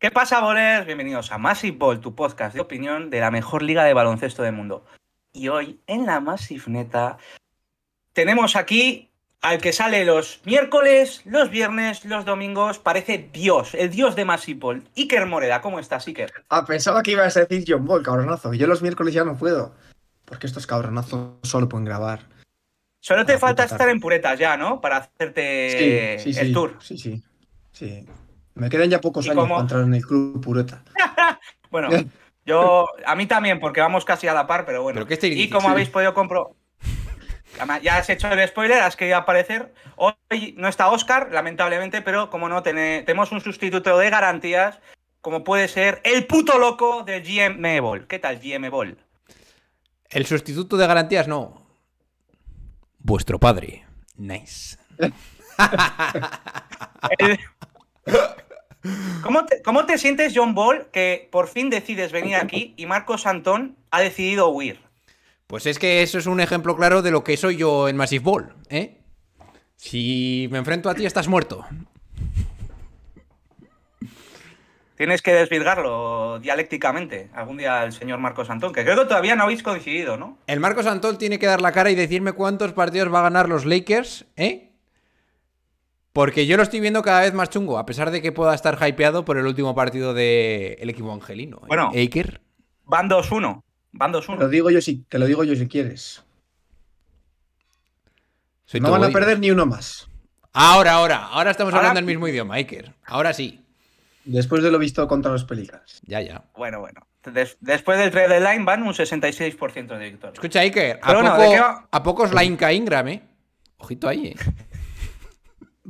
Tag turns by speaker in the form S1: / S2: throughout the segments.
S1: ¿Qué pasa, bolers? Bienvenidos a Massive Ball, tu podcast de opinión de la mejor liga de baloncesto del mundo. Y hoy, en la Massive Neta, tenemos aquí al que sale los miércoles, los viernes, los domingos. Parece Dios, el Dios de Massive Ball. Iker Moreda, ¿cómo estás, Iker?
S2: Ah, pensaba que ibas a decir John Ball, cabronazo. Yo los miércoles ya no puedo, porque estos cabronazos solo pueden grabar.
S1: Solo te falta estar en puretas ya, ¿no? Para hacerte el tour.
S2: Sí, sí. Sí. Me quedan ya pocos años para entrar en el club pureta.
S1: bueno, yo, a mí también, porque vamos casi a la par, pero bueno. y como habéis podido compro... Ya has hecho el spoiler, has querido aparecer. Hoy no está Oscar, lamentablemente, pero como no, tenemos un sustituto de garantías, como puede ser el puto loco de GM Ball. ¿Qué tal, GM Ball?
S3: El sustituto de garantías no. Vuestro padre.
S1: Nice. ¿Cómo te, sientes, John Ball, que por fin decides venir aquí
S3: y Marcos Antón ha decidido huir? Pues es que eso es un ejemplo claro de lo que soy yo en Massive Ball, ¿eh? Si me enfrento a ti, estás muerto.
S1: Tienes que desvirgarlo dialécticamente algún día el señor Marcos Antón, que creo que todavía no habéis coincidido, ¿no?
S3: El Marcos Antón tiene que dar la cara y decirme cuántos partidos va a ganar los Lakers, ¿eh? Porque yo lo estoy viendo cada vez más chungo, a pesar de que pueda estar hypeado por el último partido del equipo angelino. ¿eh? Bueno, Aker. Van 2-1.
S2: Van 1 Te lo digo yo si, te lo digo yo si quieres.
S3: no van a perder
S2: ni uno más.
S3: Ahora, ahora. Ahora estamos hablando el mismo idioma, Aker. Ahora sí.
S2: Después de lo visto contra los Pelicans. Ya, ya.
S3: Bueno, bueno. después del trade line van un 66% de victoria. Escucha, Iker. ¿a, poco, ¿a poco es la Inca Ingram, eh? Ojito ahí, eh.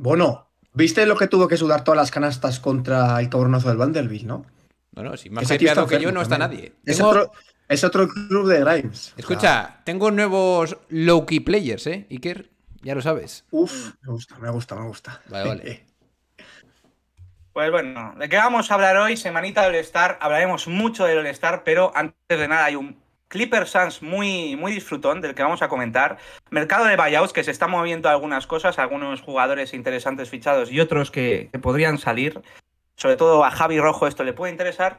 S2: Bueno, ¿viste lo que tuvo que sudar todas las canastas contra el cabronazo del Vanderbilt, no?
S3: No, no, si más que yo no está nadie. Es, otro, club de Grimes. Escucha, tengo nuevos low-key players, ¿eh, Iker? Ya lo sabes.
S2: Uf, me gusta, me gusta, me gusta. Vale, vale.
S3: Eh, eh.
S1: Pues bueno, ¿de qué vamos a hablar hoy? Semanita del All-Star. Hablaremos mucho del All-Star, pero antes de nada hay un Clipper Suns muy, muy disfrutón, del que vamos a comentar. Mercado de buyouts, que se está moviendo algunas cosas, algunos jugadores interesantes fichados y otros que, podrían salir. Sobre todo a Javi Rojo esto le puede interesar.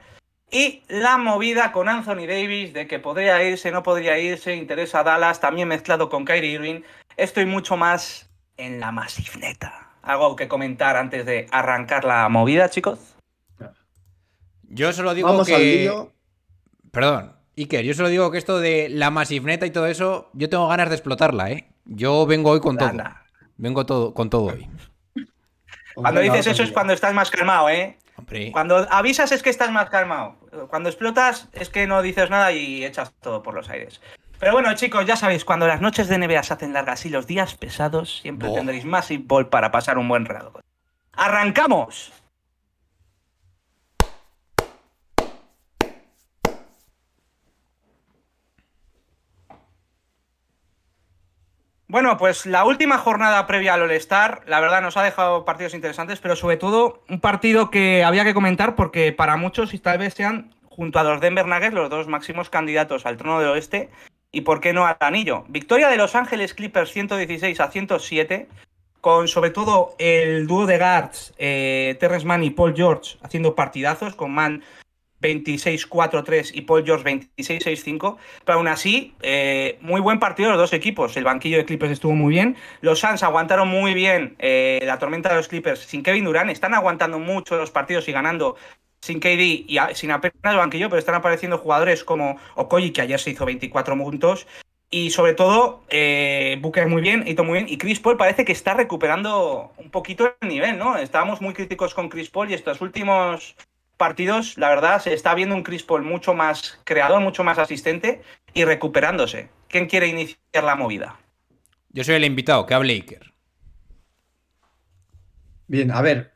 S1: Y la movida con Anthony Davis de que podría irse, no podría irse, interesa a Dallas, también mezclado con Kyrie Irving. Estoy mucho más en la masifneta. ¿Algo que comentar antes de
S3: arrancar la movida, chicos? Yo solo digo que... Al Perdón, Iker, yo solo digo que esto de la masivneta y todo eso, yo tengo ganas de explotarla, ¿eh? Yo vengo hoy con todo. Vengo todo, con todo hoy. Cuando dices eso
S1: es cuando estás más calmado, ¿eh? Cuando avisas es que estás más calmado. Cuando explotas es que no dices nada y echas todo por los aires. Pero bueno, chicos, ya sabéis, cuando las noches de NBA se hacen largas y los días pesados, siempre tendréis más Ball para pasar un buen rato. ¡Arrancamos! Bueno, pues la última jornada previa al All-Star, la verdad nos ha dejado partidos interesantes, pero sobre todo un partido que había que comentar porque para muchos, y tal vez sean junto a los Denver Nuggets, los dos máximos candidatos al trono del oeste, y por qué no al anillo. Victoria de Los Ángeles Clippers 116 a 107, con sobre todo el dúo de guards, eh, Terrence Mann y Paul George, haciendo partidazos, con Mann 26-4-3 y Paul George 26-6-5. Pero aún así, eh, muy buen partido los dos equipos. El banquillo de Clippers estuvo muy bien. Los Suns aguantaron muy bien eh, la tormenta de los Clippers sin Kevin Durant. Están aguantando mucho los partidos y ganando sin KD y sin apenas banquillo, pero están apareciendo jugadores como Okoye, que ayer se hizo 24 puntos. Y sobre todo, eh, Booker muy bien, Ito muy bien. Y Chris Paul parece que está recuperando un poquito el nivel, ¿no? Estábamos muy críticos con Chris Paul y estos últimos partidos, la verdad, se está viendo un Chris mucho más creador, mucho más asistente y recuperándose. ¿Quién quiere iniciar la movida?
S3: Yo soy el invitado, que hable Iker.
S2: Bien, a ver,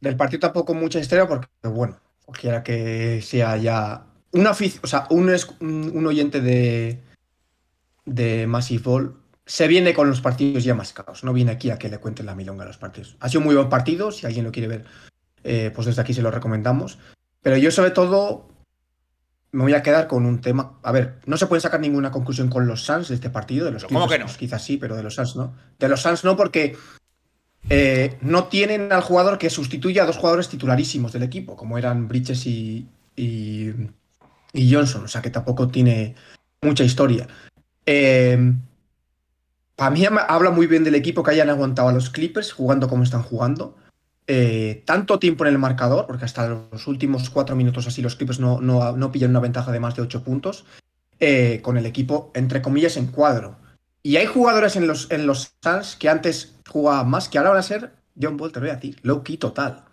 S2: del partido tampoco mucha historia porque, bueno, quiera que sea ya una o sea, un, un oyente de, de Massive Ball se viene con los partidos ya caos, no viene aquí a que le cuenten la milonga a los partidos. Ha sido muy buen partido, si alguien lo quiere ver eh, pues desde aquí se lo recomendamos. Pero yo sobre todo me voy a quedar con un tema. A ver, no se puede sacar ninguna conclusión con los Suns de este partido. De los ¿Cómo pues quizás sí, pero de los Suns no. De los Suns no, porque eh, no tienen al jugador que sustituya a dos jugadores titularísimos del equipo, como eran Bridges y, Johnson. O sea que tampoco tiene mucha historia. Em, para mí habla muy bien del equipo que hayan aguantado a los Clippers jugando como están jugando. Eh, tanto tiempo en el marcador, porque hasta los últimos cuatro minutos así los Clippers no, no, pillan una ventaja de más de ocho puntos, eh, con el equipo, entre comillas, en cuadro. Y hay jugadores en los, en los Suns que antes jugaban más, que ahora van a ser, John Walter, voy a decir, low total.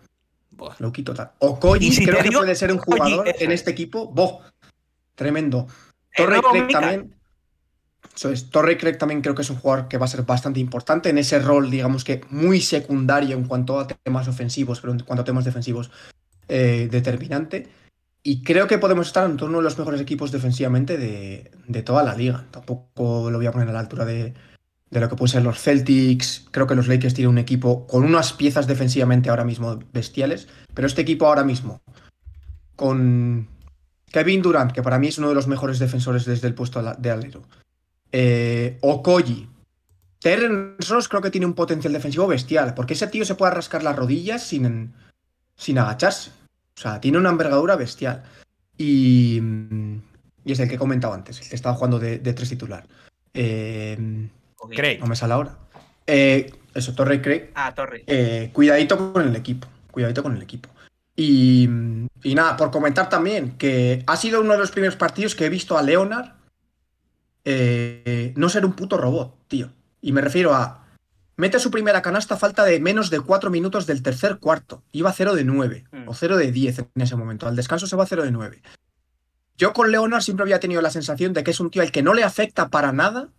S2: Loki total. O Koji, creo que puede ser un jugador eh, en este equipo, tremendo. Torre Torrey Craig también creo que es un jugador que va a ser bastante importante en ese rol, digamos que muy secundario en cuanto a temas ofensivos, pero en cuanto a temas defensivos, eh, determinante. Y creo que podemos estar en torno de los mejores equipos defensivamente de, toda la liga. Tampoco lo voy a poner a la altura de, de lo que pueden ser los Celtics. Creo que los Lakers tienen un equipo con unas piezas defensivamente ahora mismo bestiales. Pero este equipo ahora mismo, con Kevin Durant, que para mí es uno de los mejores defensores desde el puesto de alero eh, Okoyi. Terrence Ross creo que tiene un potencial defensivo bestial, porque ese tío se puede rascar las rodillas sin, sin agacharse. O sea, tiene una envergadura bestial. Y, es el que he comentado antes, el que estaba jugando de, tres titular. Eh, Craig. No me sale ahora. Eh, eso, Torre Craig. Ah, Torre. Eh, cuidadito con el equipo. Cuidadito con el equipo. y, nada, por comentar también que ha sido uno de los primeros partidos que he visto a Leonard eh, no ser un puto robot, tío. Y me refiero a. Mete su primera canasta a falta de menos de cuatro minutos del tercer cuarto. Iba cero de 9 mm. o 0 de 10 en ese momento. Al descanso se va cero de 9. Yo con Leonard siempre había tenido la sensación de que es un tío al que no le afecta para nada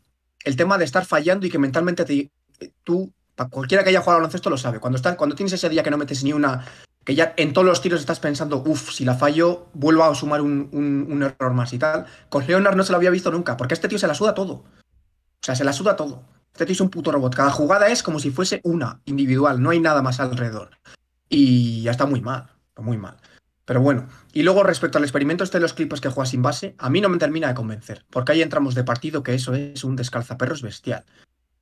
S2: el tema de estar fallando y que mentalmente te, eh, tú, cualquiera que haya jugado al baloncesto lo sabe. Cuando, estás, cuando tienes ese día que no metes ni una que ya en todos los tiros estás pensando, uff, si la fallo, vuelvo a sumar un, error más y tal. Con Leonard no se lo había visto nunca, porque este tío se la suda todo. O sea, se la suda todo. Este tío es un puto robot. Cada jugada es como si fuese una, individual, no hay nada más alrededor. Y ya está muy mal, muy mal. Pero bueno, y luego respecto al experimento este de los clips que juega sin base, a mí no me termina de convencer, porque ahí entramos de partido que eso es un descalzaperros bestial.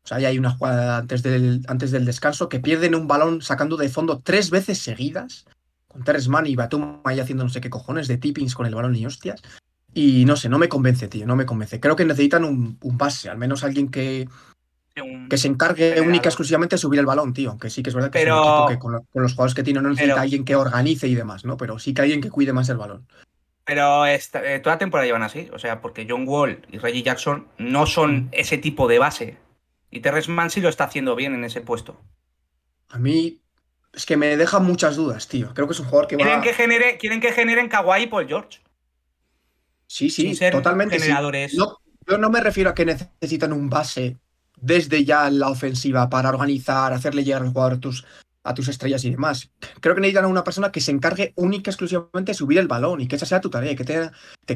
S2: O sea, ya hay una jugada antes del, antes del descanso que pierden un balón sacando de fondo tres veces seguidas, con Terres y Batum ahí haciendo no sé qué cojones de tippings con el balón y hostias. Y no sé, no me convence, tío, no me convence. Creo que necesitan un, base, al menos alguien que, que se encargue única única exclusivamente de subir el balón, tío. Aunque sí que es verdad que, con, los jugadores que tiene no necesita alguien que organice y demás, ¿no? Pero sí que alguien que cuide más el balón.
S1: Pero eh, toda la temporada llevan así, o sea, porque John Wall y Reggie Jackson no son mm. ese tipo de base y Terrence Mansi lo está haciendo bien en ese puesto.
S2: A mí es que me deja muchas dudas, tío. Creo que es un jugador que va... a...
S1: genere, quieren que generen Kawhi por George.
S2: Sí, sí, totalmente. Generadores. yo no me refiero a que necesitan un base desde ya en la ofensiva para organizar, hacerle llegar los jugador a tus, a tus estrellas y demás. Creo que necesitan a una persona que se encargue única y exclusivamente de subir el balón y que esa sea tu tarea, que,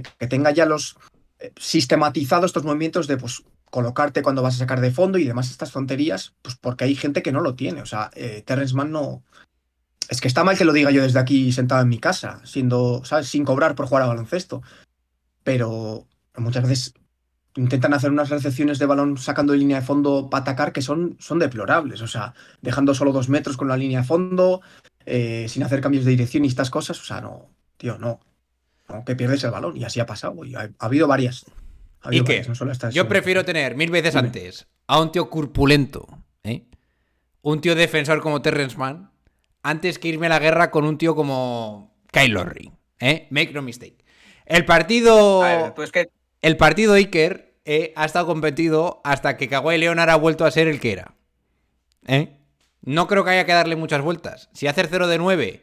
S2: que tenga ya los eh, sistematizados estos movimientos de pues colocarte cuando vas a sacar de fondo y demás estas tonterías, pues porque hay gente que no lo tiene. O sea, eh, no... Es que está mal que lo diga yo desde aquí sentado en mi casa, siendo, sin cobrar por jugar a baloncesto. Pero muchas veces intentan hacer unas recepciones de balón sacando de línea de fondo para atacar que son, son deplorables. O sea, dejando solo dos metros con la línea de fondo, eh, sin hacer cambios de dirección y estas cosas. O sea, no, tío, no. no pierdes el balón y así ha pasado. Y ha habido varias yo prefiero tener mil veces antes a un tío
S3: curpulento ¿eh? un tío defensor como Terrence Mann, antes que irme a la guerra con un tío como Kyle Lowry. ¿eh? Make no mistake. El partido. Pues el partido Iker eh, ha estado competido hasta que Kawhi Leonard ha vuelto a ser el que era. No creo que haya que darle muchas vueltas. Si haces 0 de 9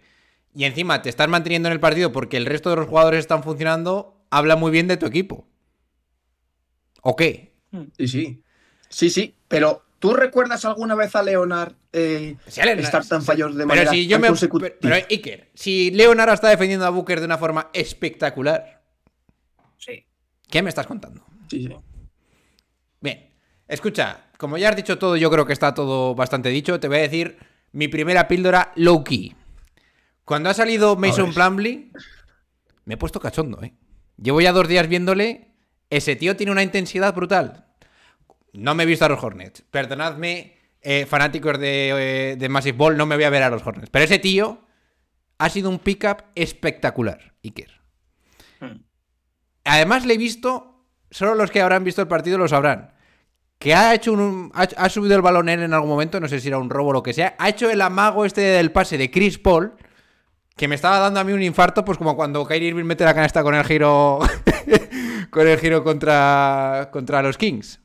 S3: y encima te estás manteniendo en el partido porque el resto de los jugadores están funcionando, habla muy
S2: bien de tu equipo. ¿O qué? Mm. Sí, sí. Sí, sí, pero ¿tú recuerdas alguna vez a Leonard eh, estar tan fallos de pero Pero,
S3: Iker, si Leonard está defendiendo a Booker de una forma espectacular. Sí. ¿Qué me estás contando? Sí, sí. Bien, escucha, como ya has dicho todo, yo creo que está todo bastante dicho. Te voy a decir mi primera píldora Loki. Cuando ha salido Mason Plumbley me he puesto cachondo, ¿eh? Llevo ya dos días viéndole ese tío tiene una intensidad brutal. No me he visto a los Hornets. Perdonadme, eh, fanáticos eh, de, Massive Ball, no me voy a ver a los Hornets. Pero ese tío ha sido un pick-up espectacular, Iker. Hmm. Además, le he visto, solo los que habrán visto el partido lo sabrán, que ha hecho un, ha, subido el balón en algún momento, no sé si era un robo o lo que sea, ha hecho el amago este del pase de Chris Paul que me estaba dando a mí un infarto, pues como cuando Kyrie Irving mete la canasta con el giro con el giro contra contra los Kings.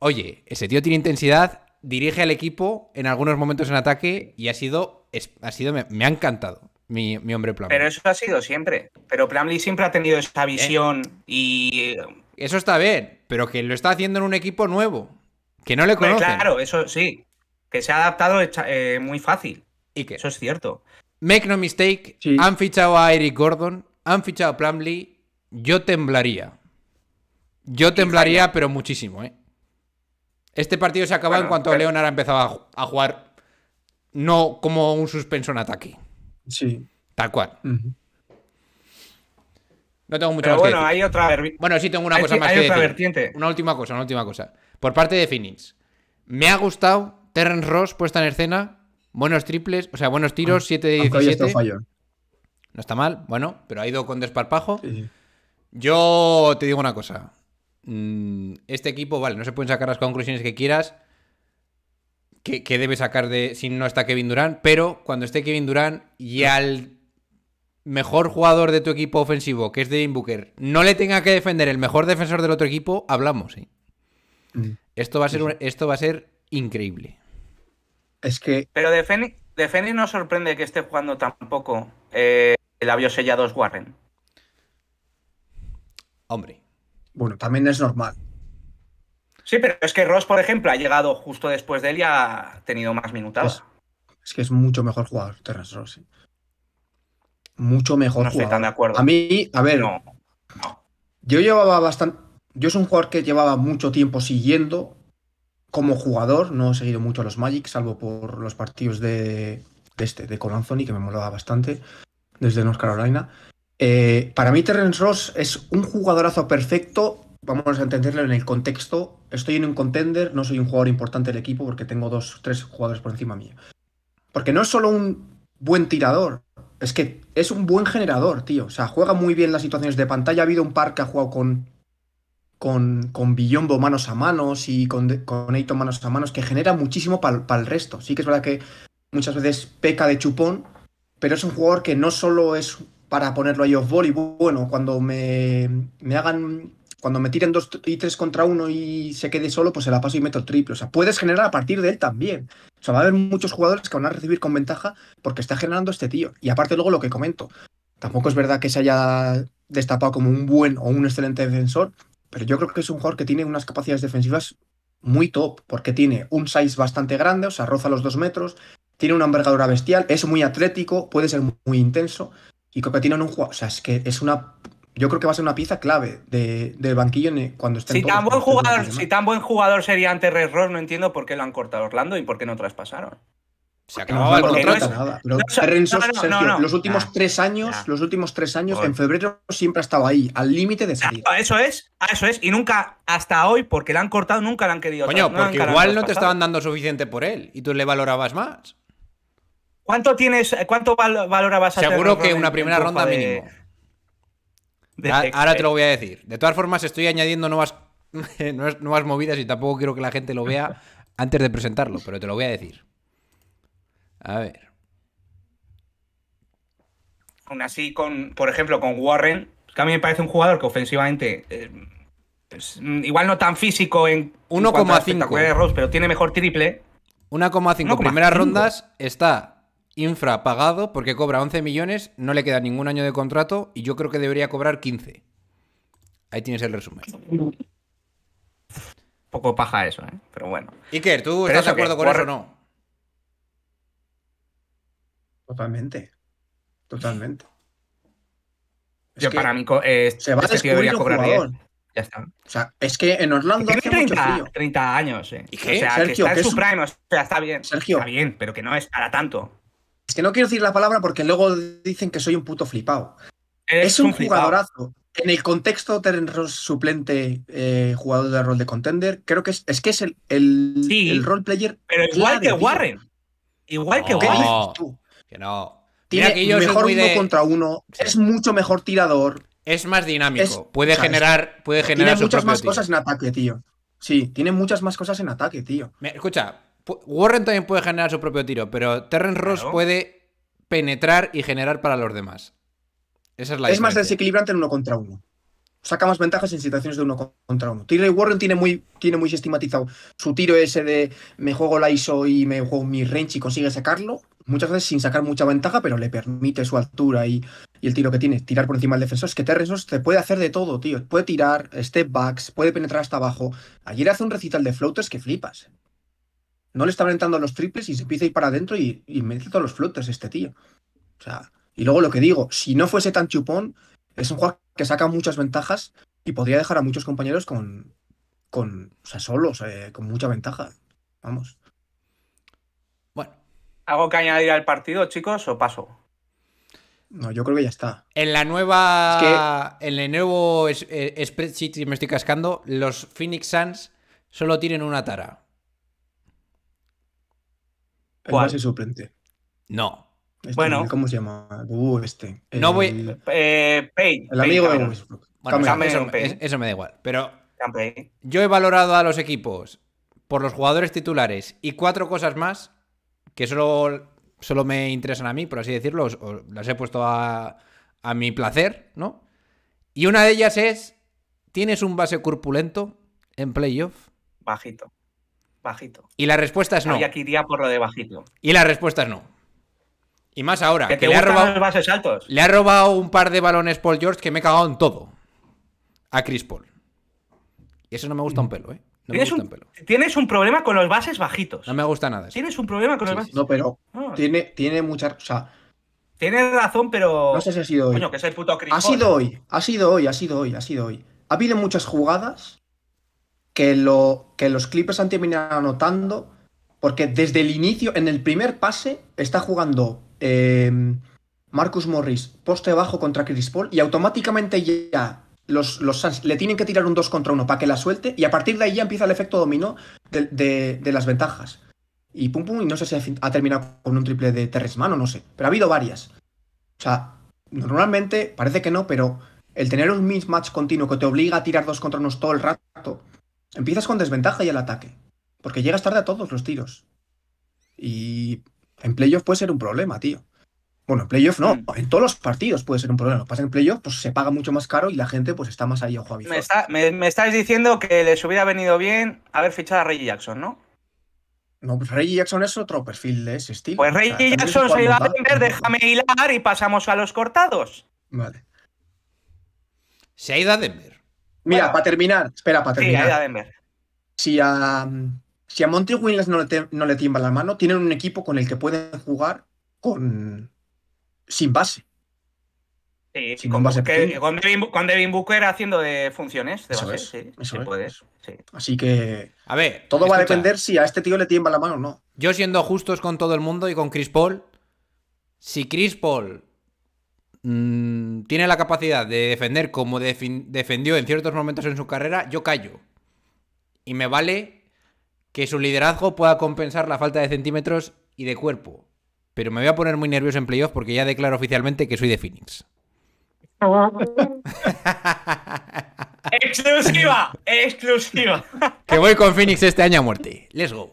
S3: Oye, ese tío tiene intensidad, dirige al equipo en algunos momentos en ataque y ha sido ha sido me, ha encantado. Mi, hombre Plan.
S1: Pero eso ha sido siempre. Pero Plumlee siempre ha tenido esa eh. visión
S3: y. Eso está bien, pero que lo está haciendo en un equipo nuevo. Que no le conocen. claro, eso sí. Que se ha adaptado eh, muy fácil. Eso es cierto. Make no mistake, han fichado a Eric Gordon, han fichado a Plumlee. Yo temblaría. Yo temblaría, pero muchísimo, ¿eh? Este partido se acaba en cuanto pero... Eh. empezaba a jugar no como un suspenso en ataque. Sí. Tal cual. No tengo mucho pero bueno, hay otra Bueno, sí tengo una cosa más hay que otra vertiente. Una última cosa, una última cosa. Por parte de Phoenix. Me ha gustado Terrence Ross puesta en escena Buenos triples, o sea, buenos tiros, 7 de 17. No está mal, bueno, pero ha ido con desparpajo. Yo te digo una cosa. Mm, este equipo, vale, no se pueden sacar las conclusiones que quieras que, debe sacar de si no está Kevin Durán? pero cuando esté Kevin Durán y al mejor jugador de tu equipo ofensivo, que es Devin Booker, no le tenga que defender el mejor defensor del otro equipo, hablamos. ¿eh? Mm. Esto, va a ser, esto va a ser increíble. Es que.
S1: Pero de Fenix, no sorprende que esté jugando tampoco eh, el labios sellado Warren.
S2: Hombre. Bueno, también es normal.
S1: Sí, pero es que Ross, por ejemplo, ha llegado justo después de él y ha tenido más minutos.
S2: Pues, es, que es mucho mejor jugador, Terrence Ross. Mucho mejor no jugador. de acuerdo. A mí, a ver. Yo llevaba bastante. Yo es un jugador que llevaba mucho tiempo siguiendo como jugador no he seguido mucho a los Magic, salvo por los partidos de, este, de con Anthony, que me molaba bastante, desde North Carolina. Eh, para mí Terrence Ross es un jugadorazo perfecto, vamos a entenderlo en el contexto. Estoy en un contender, no soy un jugador importante del equipo porque tengo dos, tres jugadores por encima mío. Porque no es solo un buen tirador, es que es un buen generador, tío. O sea, juega muy bien las situaciones de pantalla. Ha habido un par que ha jugado con con, Billombo manos a manos y con, con manos a manos, que genera muchísimo para el resto. Sí que es verdad que muchas veces peca de chupón, pero es un jugador que no solo es para ponerlo ahí off-ball y bueno, cuando me, me hagan cuando me tiren dos y tres contra uno y se quede solo, pues se la paso y meto el triple. O sea, puedes generar a partir de él también. O sea, va a haber muchos jugadores que van a recibir con ventaja porque está generando este tío. Y aparte luego lo que comento, tampoco es verdad que se haya destapado como un buen o un excelente defensor, pero yo creo que es un jugador que tiene unas capacidades defensivas muy top, porque tiene un size bastante grande, o sea, roza los dos metros, tiene una envergadura bestial, es muy atlético, puede ser muy intenso, y creo que un jugador, o sea, es que es una... Yo creo que va a ser una pieza clave del banquillo cuando esté... Si, todos, tan buen jugador, si
S1: tan buen jugador sería ante Red Ross, no entiendo por qué lo han cortado Orlando y por qué no traspasaron. Se el No no, los últimos
S2: tres años, los últimos tres años, en febrero siempre ha estado ahí, al límite de salir.
S1: Eso es, eso es, y nunca, hasta hoy, porque le han cortado, nunca la han querido. Coño, porque igual no te estaban
S3: dando suficiente por él y tú le valorabas más. ¿Cuánto tienes, eh, cuánto valorabas a Seguro que una primera ronda mínimo. ahora te lo voy a decir. De todas formas, estoy añadiendo nuevas, nuevas movidas y tampoco quiero que la gente lo vea antes de presentarlo, pero te lo voy a decir. A ver.
S1: Aún así, con, por ejemplo, con Warren,
S3: que a mí me parece un jugador que
S1: ofensivamente,
S3: eh, pues, mm, igual no tan físico en 1,5 pero tiene mejor triple. 1,5 primeras rondas está infra pagado porque cobra 11 millones, no le queda ningún año de contrato y yo creo que debería cobrar 15. Ahí tienes el resumen. Poco paja eso, ¿eh? pero bueno. Iker, ¿tú estás de acuerdo con eso o no?
S2: Totalmente. Totalmente.
S1: Yo para mí se va a que este debería cobrar jugador.
S2: Ya está. O sea, es que en Orlando. Es que tiene 30,
S1: años. Eh. O sea, Sergio, que está en su prime, o sea, está bien. Sergio. Está bien, pero que no es para tanto.
S2: Es que no quiero decir la palabra porque luego dicen que soy un puto flipado. es un, jugadorazo. En el contexto de suplente eh, jugador de rol de contender, creo que es, es que es el, el, el role player. Pero igual que Warren. Igual que Warren
S3: no. Tiene mejor uno contra
S2: uno. Es mucho mejor tirador. Es más
S3: dinámico. puede generar. Puede generar. Tiene muchas más cosas
S2: en ataque, tío. Sí, tiene muchas más cosas en ataque, tío.
S3: escucha, Warren también puede generar su propio tiro, pero Terrence Ross puede penetrar y generar para los demás. Esa es la Es más
S2: desequilibrante en uno contra uno. Saca más ventajas en situaciones de uno contra uno. Tyrell Warren tiene muy, tiene muy sistematizado su tiro ese de me juego la ISO y me juego mi range y consigue sacarlo muchas veces sin sacar mucha ventaja, pero le permite su altura y, el tiro que tiene, tirar por encima del defensor. Es que Terresos te puede hacer de todo, tío. Puede tirar step backs, puede penetrar hasta abajo. Ayer hace un recital de floaters que flipas. No le está aventando los triples y se empieza a ir para adentro y, y mete todos los floaters este tío. O sea, y luego lo que digo, si no fuese tan chupón, es un jugador que saca muchas ventajas y podría dejar a muchos compañeros con, con o sea, solos, eh, con mucha ventaja. Vamos.
S3: ¿Algo que añadir al partido, chicos, o paso?
S2: No, yo creo que ya está.
S3: En la nueva. En el nuevo si eh, me estoy cascando, los Phoenix Suns solo tienen una tara.
S2: ¿Cuál? es No. Este, bueno. ¿Cómo se llama? Uh, este. no voy.
S3: el amigo de Westbrook. eso, me da igual. Pero. Yo he valorado a los equipos por los jugadores titulares y cuatro cosas más que solo, me interesan a mí, por así decirlo, las he puesto a, mi placer, ¿no? Y una de ellas es, ¿tienes un base corpulento en playoff? Bajito. Bajito. Y la respuesta es no. Y aquí
S1: iría por lo de bajito.
S3: Y la respuesta es no. Y más ahora, que, le ha robado
S1: bases altos.
S3: Le ha robado un par de balones Paul George que me he cagado en todo. A Chris Paul. Y eso no me gusta un mm. pelo, ¿eh? tienes, un, tienes, un, problema con los bases
S2: bajitos. No me gusta nada. Eso. Tienes un problema con los bases. No, pero ah. tiene, tiene mucha. O sea, tiene razón, pero. No sé si ha sido hoy.
S1: que puto Ha sido hoy,
S2: ha sido hoy, ha sido hoy, ha sido hoy. Ha habido muchas jugadas que, lo, que los Clippers han terminado anotando. Porque desde el inicio, en el primer pase, está jugando eh, Marcus Morris poste bajo contra Chris Paul y automáticamente ya los, le tienen que tirar un 2 contra 1 para que la suelte y a partir de ahí ya empieza el efecto dominó de, las ventajas. Y pum pum, y no sé si ha, terminado con un triple de Terres O no sé, pero ha habido varias. O sea, normalmente parece que no, pero el tener un mismatch continuo que te obliga a tirar dos contra unos todo el rato, empiezas con desventaja y el ataque, porque llegas tarde a todos los tiros. Y en playoff puede ser un problema, tío. Bueno, en playoff no, mm. en todos los partidos puede ser un problema. Lo pasa en playoff pues, se paga mucho más caro y la gente pues está más ahí ojo a
S1: me, me, estáis diciendo que les hubiera venido bien haber fichado a Reggie Jackson, ¿no?
S2: No, pues Reggie Jackson es otro perfil de ese estilo. Pues Reggie Jackson se iba a vender, déjame
S1: hilar y pasamos a los cortados. Vale. Se ha ido a Denver.
S2: Mira, para terminar, espera, para terminar. Sí, a Denver. Si a, si a Monty Williams no le, no le tiembla la mano, tienen un equipo con el que pueden jugar con, sin base.
S1: Sí, con base con, Devin, Booker
S2: haciendo de funciones de base, sí, Así que.
S3: A ver. Todo va a depender
S2: si a este tío le tiembla la mano o no.
S3: Yo siendo justos con todo el mundo y con Chris Paul, si Chris Paul mm, tiene la capacidad de defender como defendió en ciertos momentos en su carrera, yo callo. Y me vale que su liderazgo pueda compensar la falta de centímetros y de cuerpo pero me voy a poner muy nervioso en playoff porque ya declaro oficialmente que soy de Phoenix. exclusiva, exclusiva. que voy con Phoenix este año a muerte. Let's go.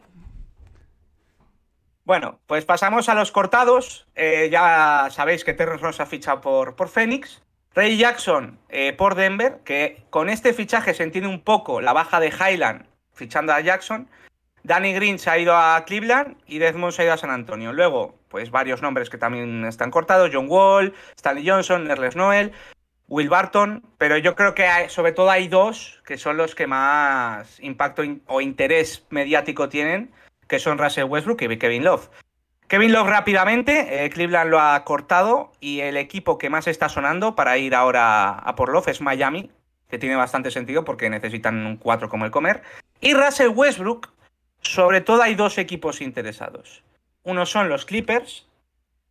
S1: Bueno, pues pasamos a los cortados. Eh, ya sabéis que Terrence Ross ha fichado por, por Phoenix. Ray Jackson eh, por Denver, que con este fichaje se entiende un poco la baja de Highland fichando a Jackson. Danny Green se ha ido a Cleveland y Desmond se ha ido a San Antonio. Luego, pues varios nombres que también están cortados: John Wall, Stanley Johnson, Nerles Noel, Will Barton. Pero yo creo que sobre todo hay dos que son los que más impacto o interés mediático tienen, que son Russell Westbrook y Kevin Love. Kevin Love rápidamente, eh, Cleveland lo ha cortado y el equipo que más está sonando para ir ahora a por Love es Miami, que tiene bastante sentido porque necesitan un 4 como el comer. Y Russell Westbrook, sobre todo hay dos equipos interesados. Uno son los Clippers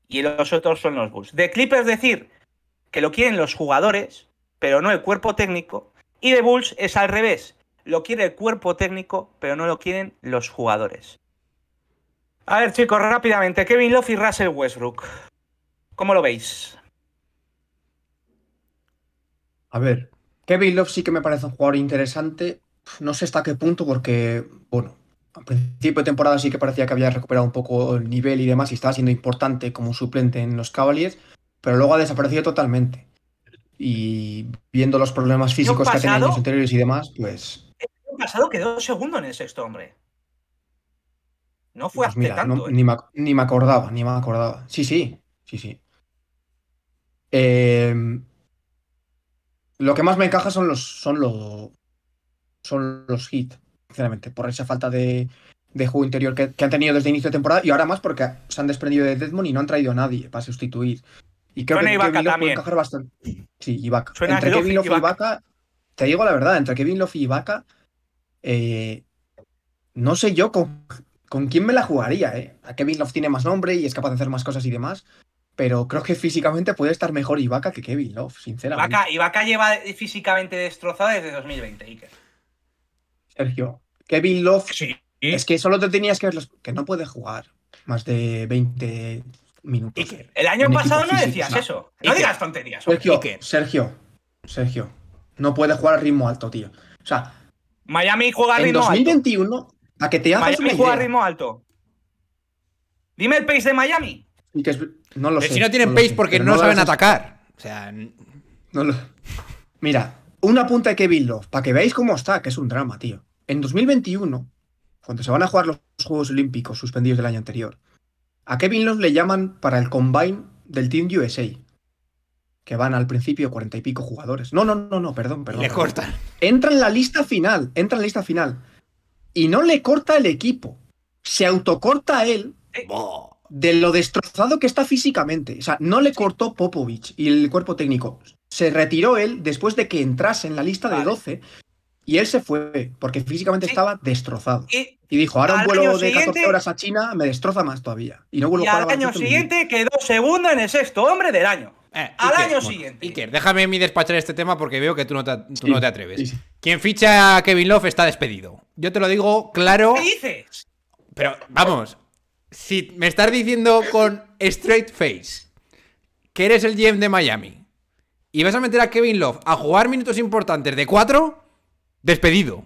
S1: y los otros son los Bulls. De Clippers decir que lo quieren los jugadores, pero no el cuerpo técnico. Y de Bulls es al revés. Lo quiere el cuerpo técnico, pero no lo quieren los jugadores. A ver, chicos, rápidamente. Kevin Love y Russell Westbrook.
S2: ¿Cómo lo veis? A ver, Kevin Love sí que me parece un jugador interesante. No sé hasta qué punto, porque, bueno, al principio de temporada sí que parecía que había recuperado un poco el nivel y demás y estaba siendo importante como suplente en los Cavaliers, pero luego ha desaparecido totalmente. Y viendo los problemas físicos que ha tenido los anteriores y demás, pues...
S1: El pasado quedó segundo en el sexto hombre.
S2: No fue pues ¿eh? ni, me, acordaba, ni me acordaba. Sí, sí, sí, sí. Em, lo que más me encaja son los, son los, son los hits sinceramente, por esa falta de, juego interior que, han tenido desde inicio de temporada y ahora más porque se han desprendido de Deadmond y no han traído a nadie para sustituir. Y creo Suena que Love puede bastante. Sí, Ibaka. entre Kevin Love y Ibaka, te digo la verdad, entre Kevin Love y Ibaka, eh, no sé yo con, quién me la jugaría. Eh. A Kevin Love tiene más nombre y es capaz de hacer más cosas y demás. Pero creo que físicamente puede estar mejor Ibaka que Kevin Love, sinceramente.
S1: Ibaka, lleva físicamente destrozada
S2: desde 2020, Iker. Sergio. Kevin Love, es que solo te tenías que ver los, que no puede jugar más de 20 minutos. El año pasado no decías eso. No digas tonterías. Sergio, Sergio, no puede jugar a ritmo alto, tío. O sea,
S1: Miami juega a ritmo alto. En 2021,
S2: a que te hagas Miami juega a ritmo
S1: alto. Dime el pace de Miami. Y que no lo sé. Si no tienen
S2: pace porque no, saben atacar. O sea, mira, una punta de Kevin Love, para que veáis cómo está, que es un drama, tío. En 2021, cuando se van a jugar los Juegos Olímpicos suspendidos del año anterior, a Kevin Love le llaman para el combine del Team USA, que van al principio cuarenta y pico jugadores. No, no, no, no, perdón, perdón. Le cortan. Entra en la lista final, entra en la lista final. Y no le corta el equipo. Se autocorta él eh. de lo destrozado que está físicamente. O sea, no le cortó Popovich y el cuerpo técnico. Se retiró él después de que entrase en la lista de 12 y él se fue, porque físicamente estaba destrozado. Y, dijo, ahora un vuelo de 14 horas a China me destroza más todavía. Y al año siguiente quedó segundo en el sexto hombre del año.
S3: Eh, al año siguiente. Iker, déjame mi despachar este tema porque veo que tú no te, atreves. Quien ficha a Kevin Love está despedido. Yo te lo digo claro. ¿Qué
S1: dices?
S3: Pero vamos, si me estás diciendo con straight face que eres el GM de Miami y vas a meter a Kevin Love a jugar minutos importantes de cuatro. Despedido.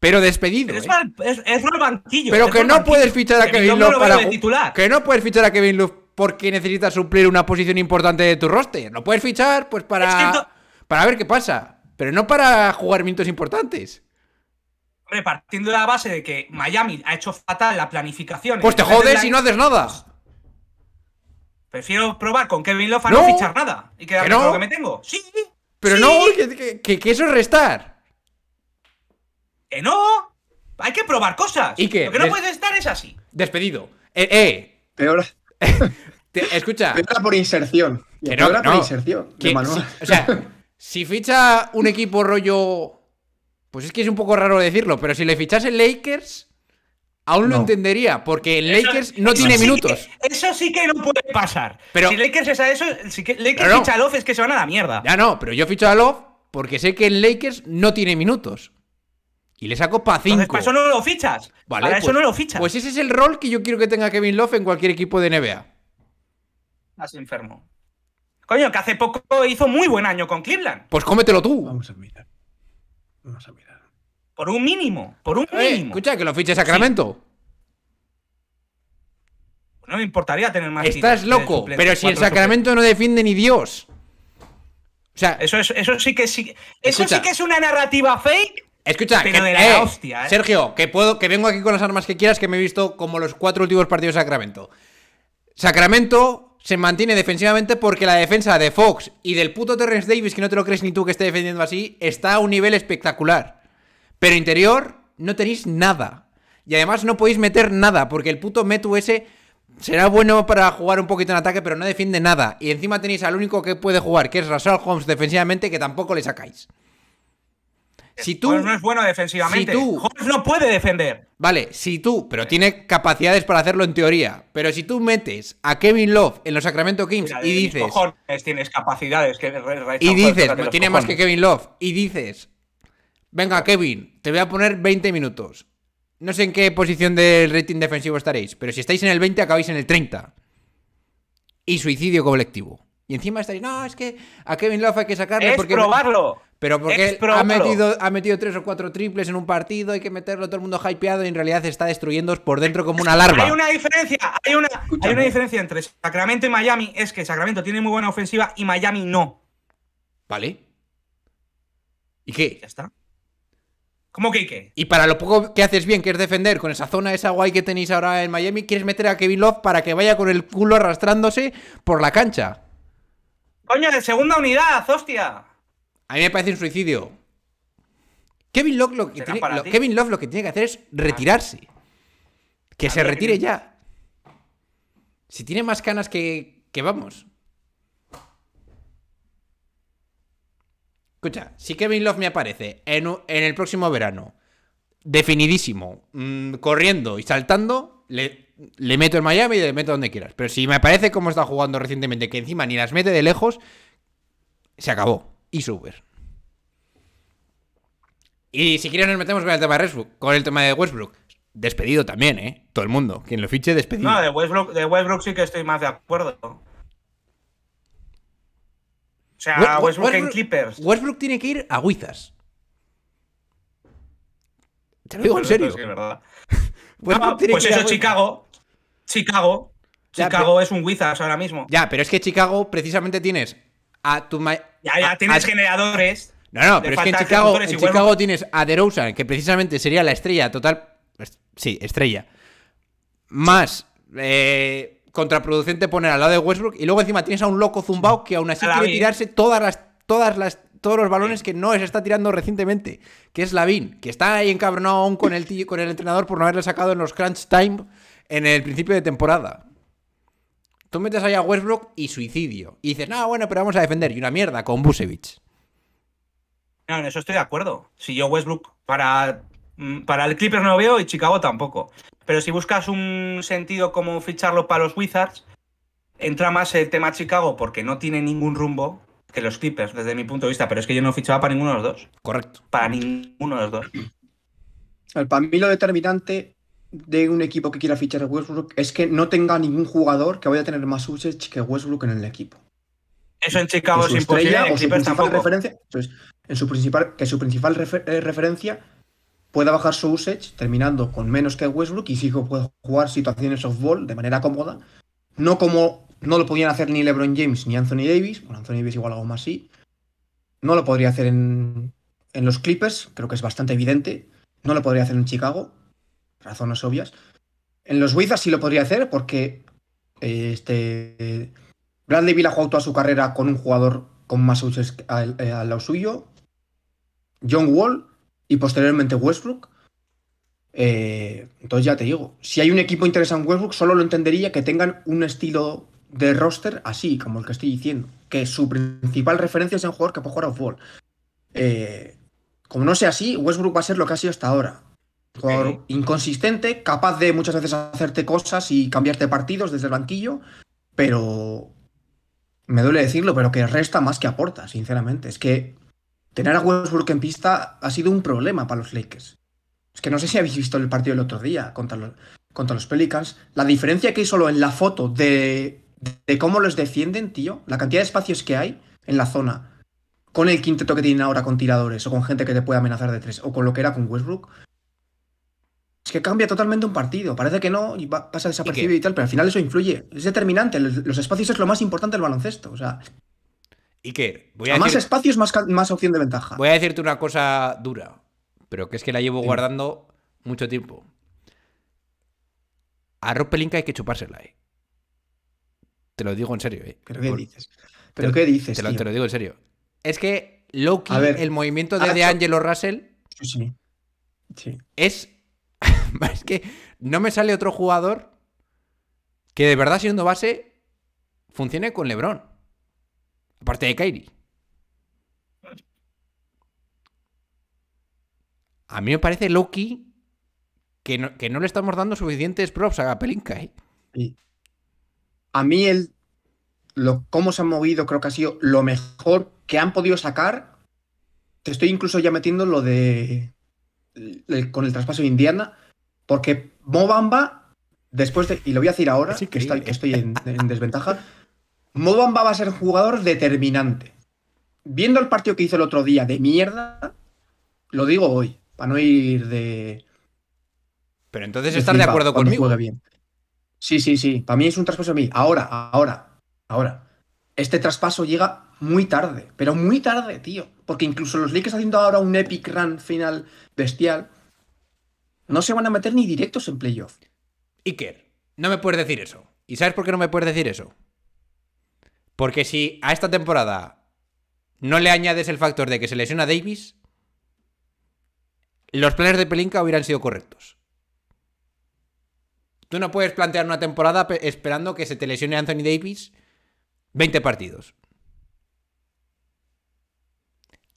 S3: Pero despedido. Pero es, ¿eh?
S1: mal, es,
S3: banquillo. Pero que, no puedes fichar a Kevin Love Que no puedes fichar a Kevin Love porque necesitas suplir una posición importante de tu roster. no puedes fichar, pues para. Para ver qué pasa. Pero no para jugar minutos importantes.
S1: Repartiendo la base de que Miami ha hecho fatal la planificación. Pues te jodes y no
S3: haces nada. Pues,
S1: prefiero probar con
S3: Kevin Love a no, fichar
S1: nada y quedarme con lo que me tengo. Sí.
S3: Pero no, que eso es restar. ¡Que eh, no! Hay que probar cosas. Y que, Lo que no puede estar es así.
S2: Despedido. Eh, eh. escucha. por inserción. Que por inserción. si, o sea,
S3: si ficha un equipo rollo. Pues es que es un poco raro decirlo, pero si le fichase Lakers, aún lo entendería, porque el Lakers no tiene minutos. eso sí que no puede pasar. Pero, si Lakers es a eso, si Lakers ficha a Love es que se van a la mierda. Ya no, pero yo ficho a Love porque sé que el Lakers no tiene minutos. Y le saco para 5. Para eso no lo fichas. Vale, para eso pues, no lo fichas. Pues ese es el rol que yo quiero que tenga Kevin Love en cualquier equipo de NBA. más enfermo. Coño, que hace poco hizo muy buen año con Cleveland. Pues cómetelo tú. Vamos a mirar. Vamos a mirar. Por un mínimo. Por un eh, Escucha, que lo fiche Sacramento.
S1: Pues no me importaría tener más. Estás loco, pero si el Sacramento
S3: no defiende ni Dios. O sea, eso, eso sí que sí. Eso sí que es una narrativa fake Escucha, eh, ¿eh? Sergio, que puedo, que vengo aquí con las armas que quieras, que me he visto como los cuatro últimos partidos de Sacramento. Sacramento se mantiene defensivamente porque la defensa de Fox y del puto Terrence Davis, que no te lo crees ni tú que esté defendiendo así, está a un nivel espectacular. Pero interior no tenéis nada. Y además no podéis meter nada, porque el puto Metu ese será bueno para jugar un poquito en ataque, pero no defiende nada. Y encima tenéis al único que puede jugar, que es Rasal Holmes defensivamente, que tampoco le sacáis. Si tú, no es bueno defensivamente. Si tú, no puede defender. Vale, si tú, pero tiene capacidades para hacerlo en teoría. Pero si tú metes a Kevin Love en los Sacramento Kings y dices.
S1: tienes capacidades que Y dices, no tiene más que Kevin
S3: Love. Y dices, venga, Kevin, te voy a poner 20 minutos. No sé en qué posición del rating defensivo estaréis, pero si estáis en el 20, acabáis en el 30. Y suicidio colectivo. Y encima estaréis, no, es que a Kevin Love hay que sacarle. Es probarlo! Pero porque ha metido, tres o cuatro triples en un partido, hay que meterlo todo el mundo hypeado y en realidad está destruyendo por dentro como una larva. Hay una
S1: diferencia, hay una, diferencia entre Sacramento y Miami, es que Sacramento
S3: tiene muy buena ofensiva y Miami no. Vale. ¿Y qué? Ya está. ¿Cómo que y qué? Y para lo poco que haces bien, que es defender con esa zona esa guay que tenéis ahora en Miami, quieres meter a Kevin Love para que vaya con el culo arrastrándose por la cancha. Coño, de segunda unidad, hostia. A mí me parece un suicidio. Kevin Love lo que, tiene, que hacer es retirarse. Que se retire ya. Si tiene más canas que, vamos. Escucha, si Kevin Love me aparece en, el próximo verano, definidísimo, mm, corriendo y saltando, le, le, meto en Miami y le meto donde quieras. Pero si me aparece como está jugando recientemente, que encima ni las mete de lejos, se acabó y Y si quieres nos metemos con el tema de Westbrook, con el tema de Westbrook. Despedido también, ¿eh? Todo el mundo. Quien lo fiche, despedido. No, de
S1: Westbrook, de Westbrook sí que estoy más de acuerdo. O sea, Westbrook, en Clippers.
S3: Westbrook tiene que ir a Wizards. Te lo digo en serio. Pues que es pues eso,
S1: Chicago. Chicago. Chicago es un Wizards ahora mismo.
S3: Ya, pero es que Chicago precisamente tienes ya, tienes generadores. No, no, pero es que en Chicago, tienes a DeRozan, que precisamente sería la estrella total. Pues, sí, estrella. Más. Eh, contraproducente poner al lado de Westbrook y luego encima tienes a un loco zumbao que aún así quiere tirarse todas las, todas las, todos los balones que no se está tirando recientemente, que es Lavin que está ahí encabronado aún con el, con el entrenador por no haberle sacado en los crunch time en el principio de temporada. Tú metes ahí a Westbrook y suicidio. Y dices, no, bueno, pero vamos a defender. Y una mierda con Busevich.
S1: No, en eso estoy de acuerdo. Si yo Westbrook para, mm, para el Clippers no lo veo y Chicago tampoco. Pero si buscas un sentido como ficharlo para los Wizards, entra más el tema Chicago porque no tiene ningún rumbo que los Clippers, desde mi punto de vista. Pero es que yo no fichaba para ninguno de los dos. Correcto.
S2: Para ninguno de los dos. Para mí lo determinante de un equipo que quiera fichar a Westbrook es que no tenga ningún jugador que vaya a tener más usage que Westbrook en el equipo.
S1: Eso en Chicago es imposible. En su principal referencia,
S2: en su principal, que su principal eh, referencia pueda bajar su usage, terminando con menos que Westbrook, y si puede jugar situaciones softball de manera cómoda. No como no lo podían hacer ni LeBron James ni Anthony Davis. Bueno, Anthony Davis igual algo más sí. No lo podría hacer en, en los Clippers, creo que es bastante evidente. No lo podría hacer en Chicago razones obvias. En los Wizards sí lo podría hacer porque eh, este, Bradley Bill ha jugado toda su carrera con un jugador con más usos eh, al, lado suyo, John Wall y posteriormente Westbrook. Eh, entonces ya te digo, si hay un equipo interesado en Westbrook, solo lo entendería que tengan un estilo de roster así, como el que estoy diciendo, que su principal referencia es un jugador que puede jugar a fútbol. como no sea así, Westbrook va a ser lo que ha sido hasta ahora. Jugador inconsistente, capaz de muchas veces hacerte cosas y cambiarte partidos desde el banquillo, pero me duele decirlo, pero que resta más que aporta, sinceramente. Es que tener a Westbrook en pista ha sido un problema para los Lakers. Es que no sé si habéis visto el partido del otro día contra los, contra los Pelicans. La diferencia que hay solo en la foto de, de cómo los defienden, tío, la cantidad de espacios que hay en la zona, con el quinteto que tienen ahora con tiradores o con gente que te puede amenazar de tres, o con lo que era con Westbrook, es que cambia totalmente un partido. Parece que no, y pasa desapercibido ¿Y, y, tal, pero al final eso influye. Es determinante. Los espacios es lo más importante del baloncesto. O sea.
S3: qué? voy a, más
S2: espacios, más, más opción de ventaja.
S3: Voy a decirte una cosa dura, pero que es que la llevo guardando mucho tiempo. A Rob hay que chupársela, eh. Te lo digo en serio, eh. ¿Pero qué dices? te, lo, digo en serio. Es que Loki, el movimiento de, ah, de Angelo Russell. Sí, sí. sí. Es es que no me sale otro jugador que de verdad siendo base funcione con LeBron. Aparte de Kyrie. A mí me parece Loki que no, le estamos dando suficientes
S2: props a Pelinka. ¿eh? A mí el, lo, cómo se han movido creo que ha sido lo mejor que han podido sacar. Te estoy incluso ya metiendo lo de con el traspaso de Indiana, porque Mobamba, después de. Y lo voy a decir ahora, que, estoy en, desventaja. Mobamba va a ser jugador determinante. Viendo el partido que hizo el otro día de mierda, lo digo hoy, para no ir de. Pero entonces estar de acuerdo conmigo. Sí, sí, sí. Para mí es un traspaso a mí. Ahora, ahora, ahora. Este traspaso llega muy tarde, pero muy tarde, tío. Porque incluso los Lakers haciendo ahora un epic run final bestial, no se van a meter ni directos en playoff.
S3: Iker, no me puedes decir eso. ¿Y sabes por qué no me puedes decir eso? Porque si a esta temporada no le añades el factor de que se lesiona Davis, los planes de Pelinka hubieran sido correctos. Tú no puedes plantear una temporada esperando que se te lesione Anthony Davis 20 partidos.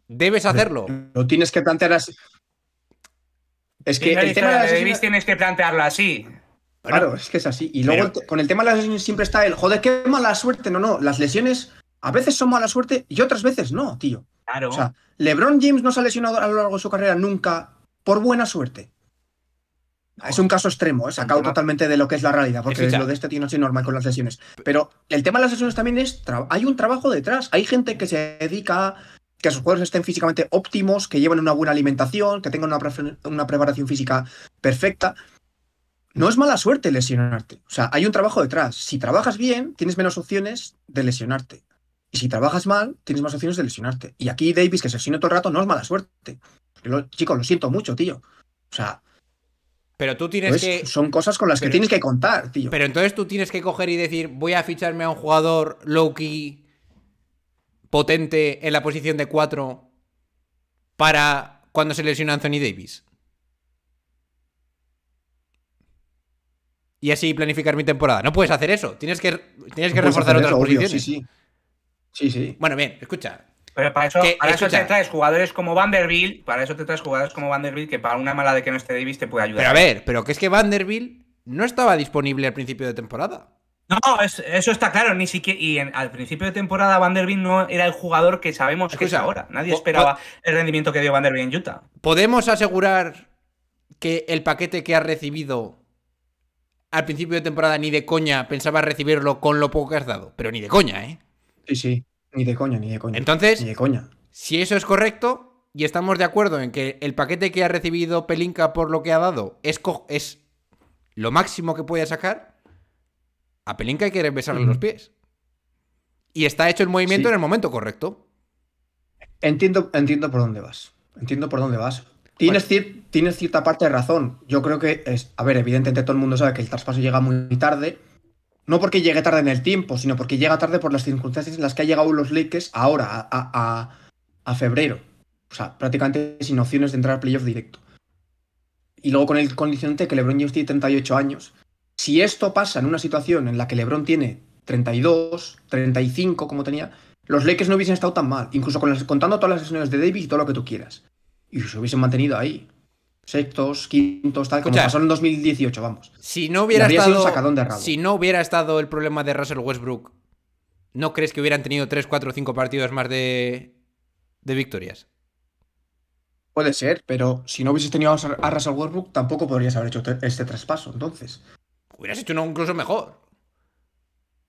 S3: Debes hacerlo.
S2: No tienes que plantear así. Es que el tema de, las lesiones
S1: tienes que plantearlo así.
S2: Claro, es que es así. Y luego con el tema de las lesiones siempre está el joder, qué mala suerte. No, no, las lesiones a veces son mala suerte y otras veces no, tío. Claro. O sea, LeBron James no se ha lesionado a lo largo de su carrera nunca por buena suerte. Es un caso extremo, he ¿eh? sacado totalmente de lo que es la realidad, porque lo de este tío no es normal con las lesiones. Pero el tema de las lesiones también es, hay un trabajo detrás, hay gente que se dedica a que sus jugadores estén físicamente óptimos, que lleven una buena alimentación, que tengan una, preparación física perfecta. No es mala suerte lesionarte. O sea, hay un trabajo detrás. Si trabajas bien, tienes menos opciones de lesionarte. Y si trabajas mal, tienes más opciones de lesionarte. Y aquí Davis, que se lesionó todo el rato, no es mala suerte. chicos, lo siento mucho, tío. O sea. Pero tú tienes pues, que. Son cosas con las que tienes que contar, tío.
S3: Pero entonces tú tienes que coger y decir, voy a ficharme a un jugador low key potente en la posición de 4 para cuando se lesiona Anthony Davis. Y así planificar mi temporada. No puedes hacer eso. Tienes que, tienes que reforzar otras posiciones. sí, sí. sí, Bueno, bien, escucha. Pero para eso, para eso te traes
S1: jugadores como Vanderbilt. Para eso te traes jugadores como Vanderbilt que para una mala de que no esté Davis te puede ayudar. Pero a ver,
S3: pero que es que Vanderbilt no estaba disponible al principio de temporada.
S1: No, eso está claro, ni siquiera. Y al principio de temporada Van no era el jugador que sabemos que es ahora. Nadie esperaba el rendimiento que dio Van Der en Utah.
S3: ¿Podemos asegurar que el paquete que ha recibido al principio de temporada ni de coña pensaba recibirlo con lo poco que has dado? Pero ni de coña, ¿eh?
S2: Sí, sí, ni de coña, ni de coña.
S3: Entonces, ni de coña. si eso es correcto y estamos de acuerdo en que el paquete que ha recibido Pelinka por lo que ha dado es lo máximo que puede sacar a Pelinka hay que besarle los pies. Y está
S2: hecho el movimiento en el momento correcto. Entiendo, entiendo por dónde vas. Entiendo por dónde vas. Tienes, cierta parte de razón. Yo creo que es. A ver, evidentemente todo el mundo sabe que el traspaso llega muy tarde. No porque llegue tarde en el tiempo, sino porque llega tarde por las circunstancias en las que ha llegado los Lakers ahora, a, febrero. O sea, prácticamente sin opciones de entrar al playoff directo. Y luego con el condicionante que LeBron James tiene 38 años si esto pasa en una situación en la que LeBron tiene 32, 35 como tenía, los Lakers no hubiesen estado tan mal, incluso contando todas las lesiones de Davis y todo lo que tú quieras. Y se hubiesen mantenido ahí. Sextos, quintos, tal, como pasó en 2018, vamos. Si no hubiera estado, Si
S3: no hubiera estado el problema de Russell Westbrook, ¿no crees que hubieran tenido 3, 4, 5 partidos más de, de victorias?
S2: Puede ser, pero si no hubieses tenido a Russell Westbrook, tampoco podrías haber hecho este traspaso, entonces. Hubieras hecho uno incluso mejor.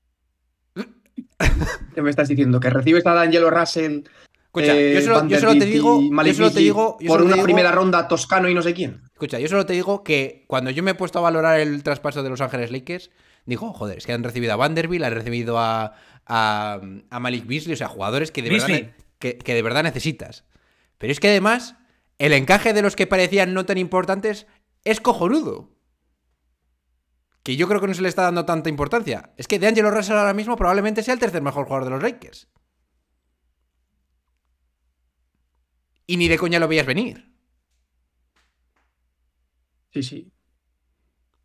S2: ¿Qué me estás diciendo? ¿Que recibes a Daniel Russell? Escucha, yo, solo, te digo, digo por una primera ronda Toscano y no sé quién.
S3: Escucha, yo solo te digo que cuando yo me he puesto a valorar el traspaso de Los Ángeles Lakers, digo, joder, es que han recibido a Vanderbilt, han recibido a, Malik Beasley, o sea, jugadores que de, verdad, que de verdad necesitas. Pero es que además, el encaje de los que parecían no tan importantes es cojonudo que yo creo que no se le está dando tanta importancia. Es que DeAngelo Russell ahora mismo probablemente sea el tercer mejor jugador de los Lakers. Y ni de coña lo veías venir. Sí, sí.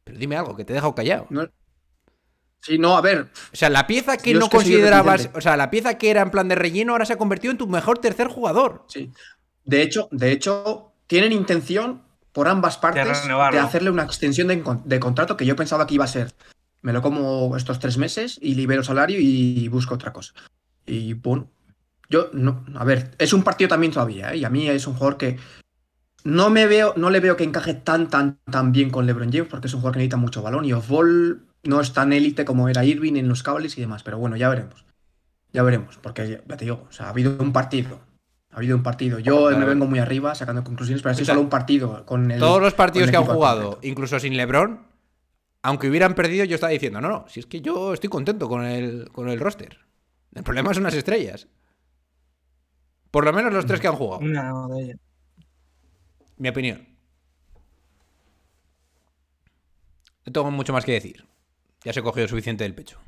S3: Pero dime algo, que te he dejado callado. Sí, no, a ver. O sea, la pieza que no considerabas. O sea, la
S2: pieza que era en plan de relleno ahora se ha convertido en tu mejor tercer jugador. Sí. De hecho, de hecho, tienen intención por ambas partes de, hacerle una extensión de, contrato que yo pensaba que iba a ser. Me lo como estos tres meses y libero salario y busco otra cosa. Y bueno, yo no, a ver, es un partido también todavía, ¿eh? y a mí es un jugador que no me veo, no le veo que encaje tan, tan, tan bien con LeBron James porque es un jugador que necesita mucho balón y off-ball no es tan élite como era Irving en los cables y demás, pero bueno, ya veremos. Ya veremos, porque ya te digo, ha habido un partido ha habido un partido. Yo me vengo muy arriba sacando conclusiones, pero ha sido solo un partido con Todos los partidos que han jugado,
S3: incluso sin LeBron, aunque hubieran perdido, yo estaba diciendo, no, no, si es que yo estoy contento con el, con el roster. El problema son las estrellas. Por lo menos los tres que han jugado. Mi opinión. No tengo mucho más que decir. Ya se ha cogido suficiente del pecho.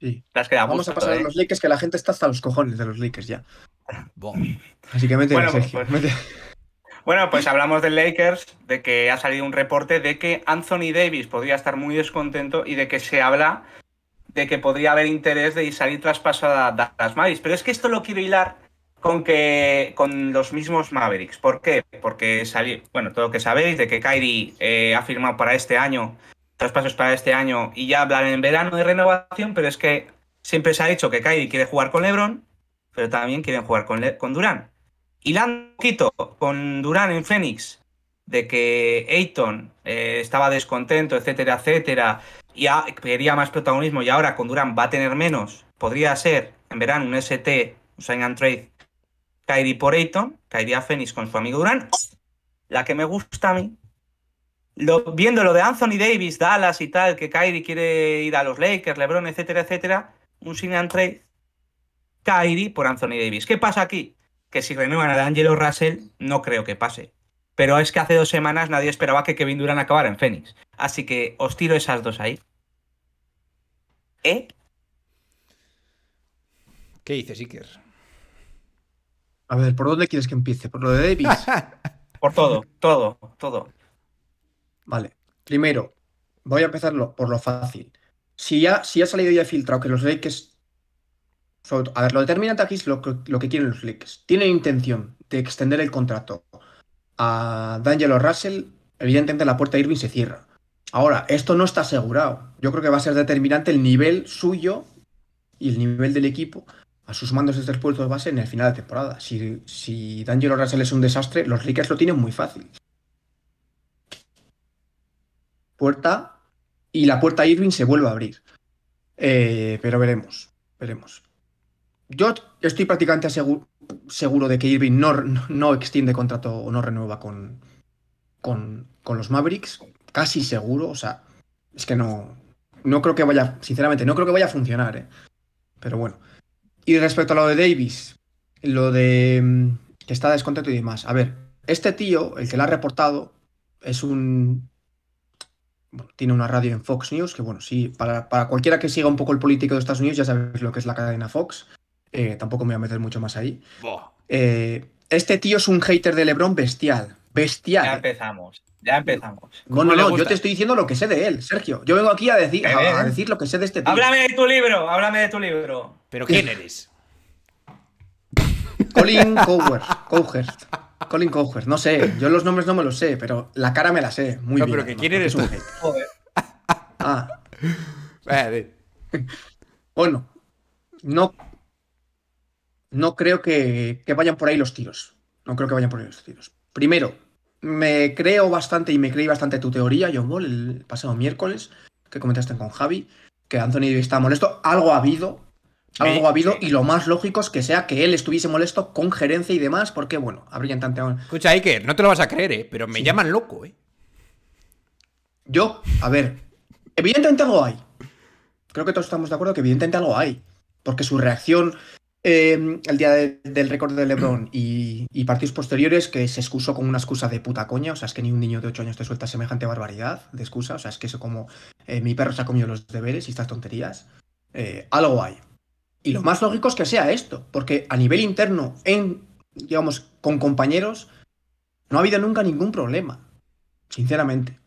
S3: Sí. Las Vamos a pasar a ¿eh?
S2: los Lakers, que la gente está hasta los cojones de los Lakers ya. Así que bueno, pues, Sergio,
S1: pues, Bueno, pues hablamos de Lakers, de que ha salido un reporte de que Anthony Davis podría estar muy descontento y de que se habla de que podría haber interés de salir traspasada a Dallas Mavericks. Pero es que esto lo quiero hilar con que con los mismos Mavericks. ¿Por qué? Porque salir bueno, todo lo que sabéis de que Kyrie eh, ha firmado para este año pasos para este año y ya hablar en verano de renovación, pero es que siempre se ha dicho que Kyrie quiere jugar con LeBron, pero también quieren jugar con, con Durán. Y la con Durán en Phoenix, de que Ayton eh, estaba descontento, etcétera, etcétera, y quería más protagonismo y ahora con Durán va a tener menos, podría ser en verano un ST, un sign and trade, Kyrie por Ayton, Kyrie a Phoenix con su amigo Durán. La que me gusta a mí, viendo lo de Anthony Davis, Dallas y tal, que Kyrie quiere ir a los Lakers, LeBron, etcétera, etcétera, un sign and trade, Kyrie por Anthony Davis. ¿Qué pasa aquí? Que si renuevan a Angelo Russell, no creo que pase. Pero es que hace dos semanas nadie esperaba que Kevin Durant acabara en Phoenix. Así que os tiro esas dos ahí. ¿Eh?
S3: ¿Qué dices, Iker?
S2: A ver, ¿por dónde quieres que empiece? ¿Por lo de Davis? por todo, todo, todo. Vale. Primero, voy a empezar por lo fácil. Si ya, si ha salido ya filtrado que los Lakers. a ver, lo determinante aquí es lo, que quieren los Lakers. Tienen intención de extender el contrato a D'Angelo Russell. Evidentemente, la puerta de Irving se cierra. Ahora, esto no está asegurado. Yo creo que va a ser determinante el nivel suyo y el nivel del equipo a sus mandos de tres de base en el final de temporada. Si, si D'Angelo Russell es un desastre, los Lakers lo tienen muy fácil puerta y la puerta Irving se vuelve a abrir. Eh, pero veremos, veremos. Yo estoy prácticamente seguro, seguro de que Irving no, no, extiende contrato o no renueva con, con, con, los Mavericks. Casi seguro, o sea, es que no, no creo que vaya, sinceramente, no creo que vaya a funcionar. Eh. Pero bueno. Y respecto a lo de Davis, lo de mm, que está descontento y demás. A ver, este tío, el que la ha reportado, es un tiene una radio en Fox News, que bueno, sí, para, cualquiera que siga un poco el político de Estados Unidos ya sabes lo que es la cadena Fox. Eh, tampoco me voy a meter mucho más ahí. Eh, este tío es un hater de Lebron bestial. Bestial. Ya
S1: empezamos, ya empezamos. No, no, yo te estoy
S2: diciendo lo que sé de él, Sergio. Yo vengo aquí a decir, ¿Eh? a, decir lo que sé de este tío. Háblame de
S1: tu libro, háblame de tu
S2: libro. ¿Pero quién eres? Colin Cowherd. Colin Cowherd, no sé. Yo los nombres no me los sé, pero la cara me la sé. Muy no, bien. pero que quién eres tú. Joder. Ah. Bueno, no, no creo que, que, vayan por ahí los tiros. No creo que vayan por ahí los tiros. Primero, me creo bastante y me creí bastante tu teoría, John Ball, el pasado miércoles, que comentaste con Javi, que Anthony está molesto. Algo ha habido, algo ha eh, habido, y lo más lógico es que sea que él estuviese molesto con gerencia y demás, porque bueno, habrían tanteado. Escucha, Iker, no te lo vas a creer, ¿eh? pero me llaman loco, ¿eh? Yo, a ver, evidentemente algo hay. Creo que todos estamos de acuerdo que evidentemente algo hay. Porque su reacción eh, el día del récord de Lebron y, partidos posteriores que se excusó con una excusa de puta coña, o sea, es que ni un niño de 8 años te suelta semejante barbaridad de excusa, o sea, es que eso como mi perro se ha comido los deberes y estas tonterías, algo hay. Y lo más lógico es que sea esto, porque a nivel interno, en, digamos, con compañeros, no ha habido nunca ningún problema, sinceramente.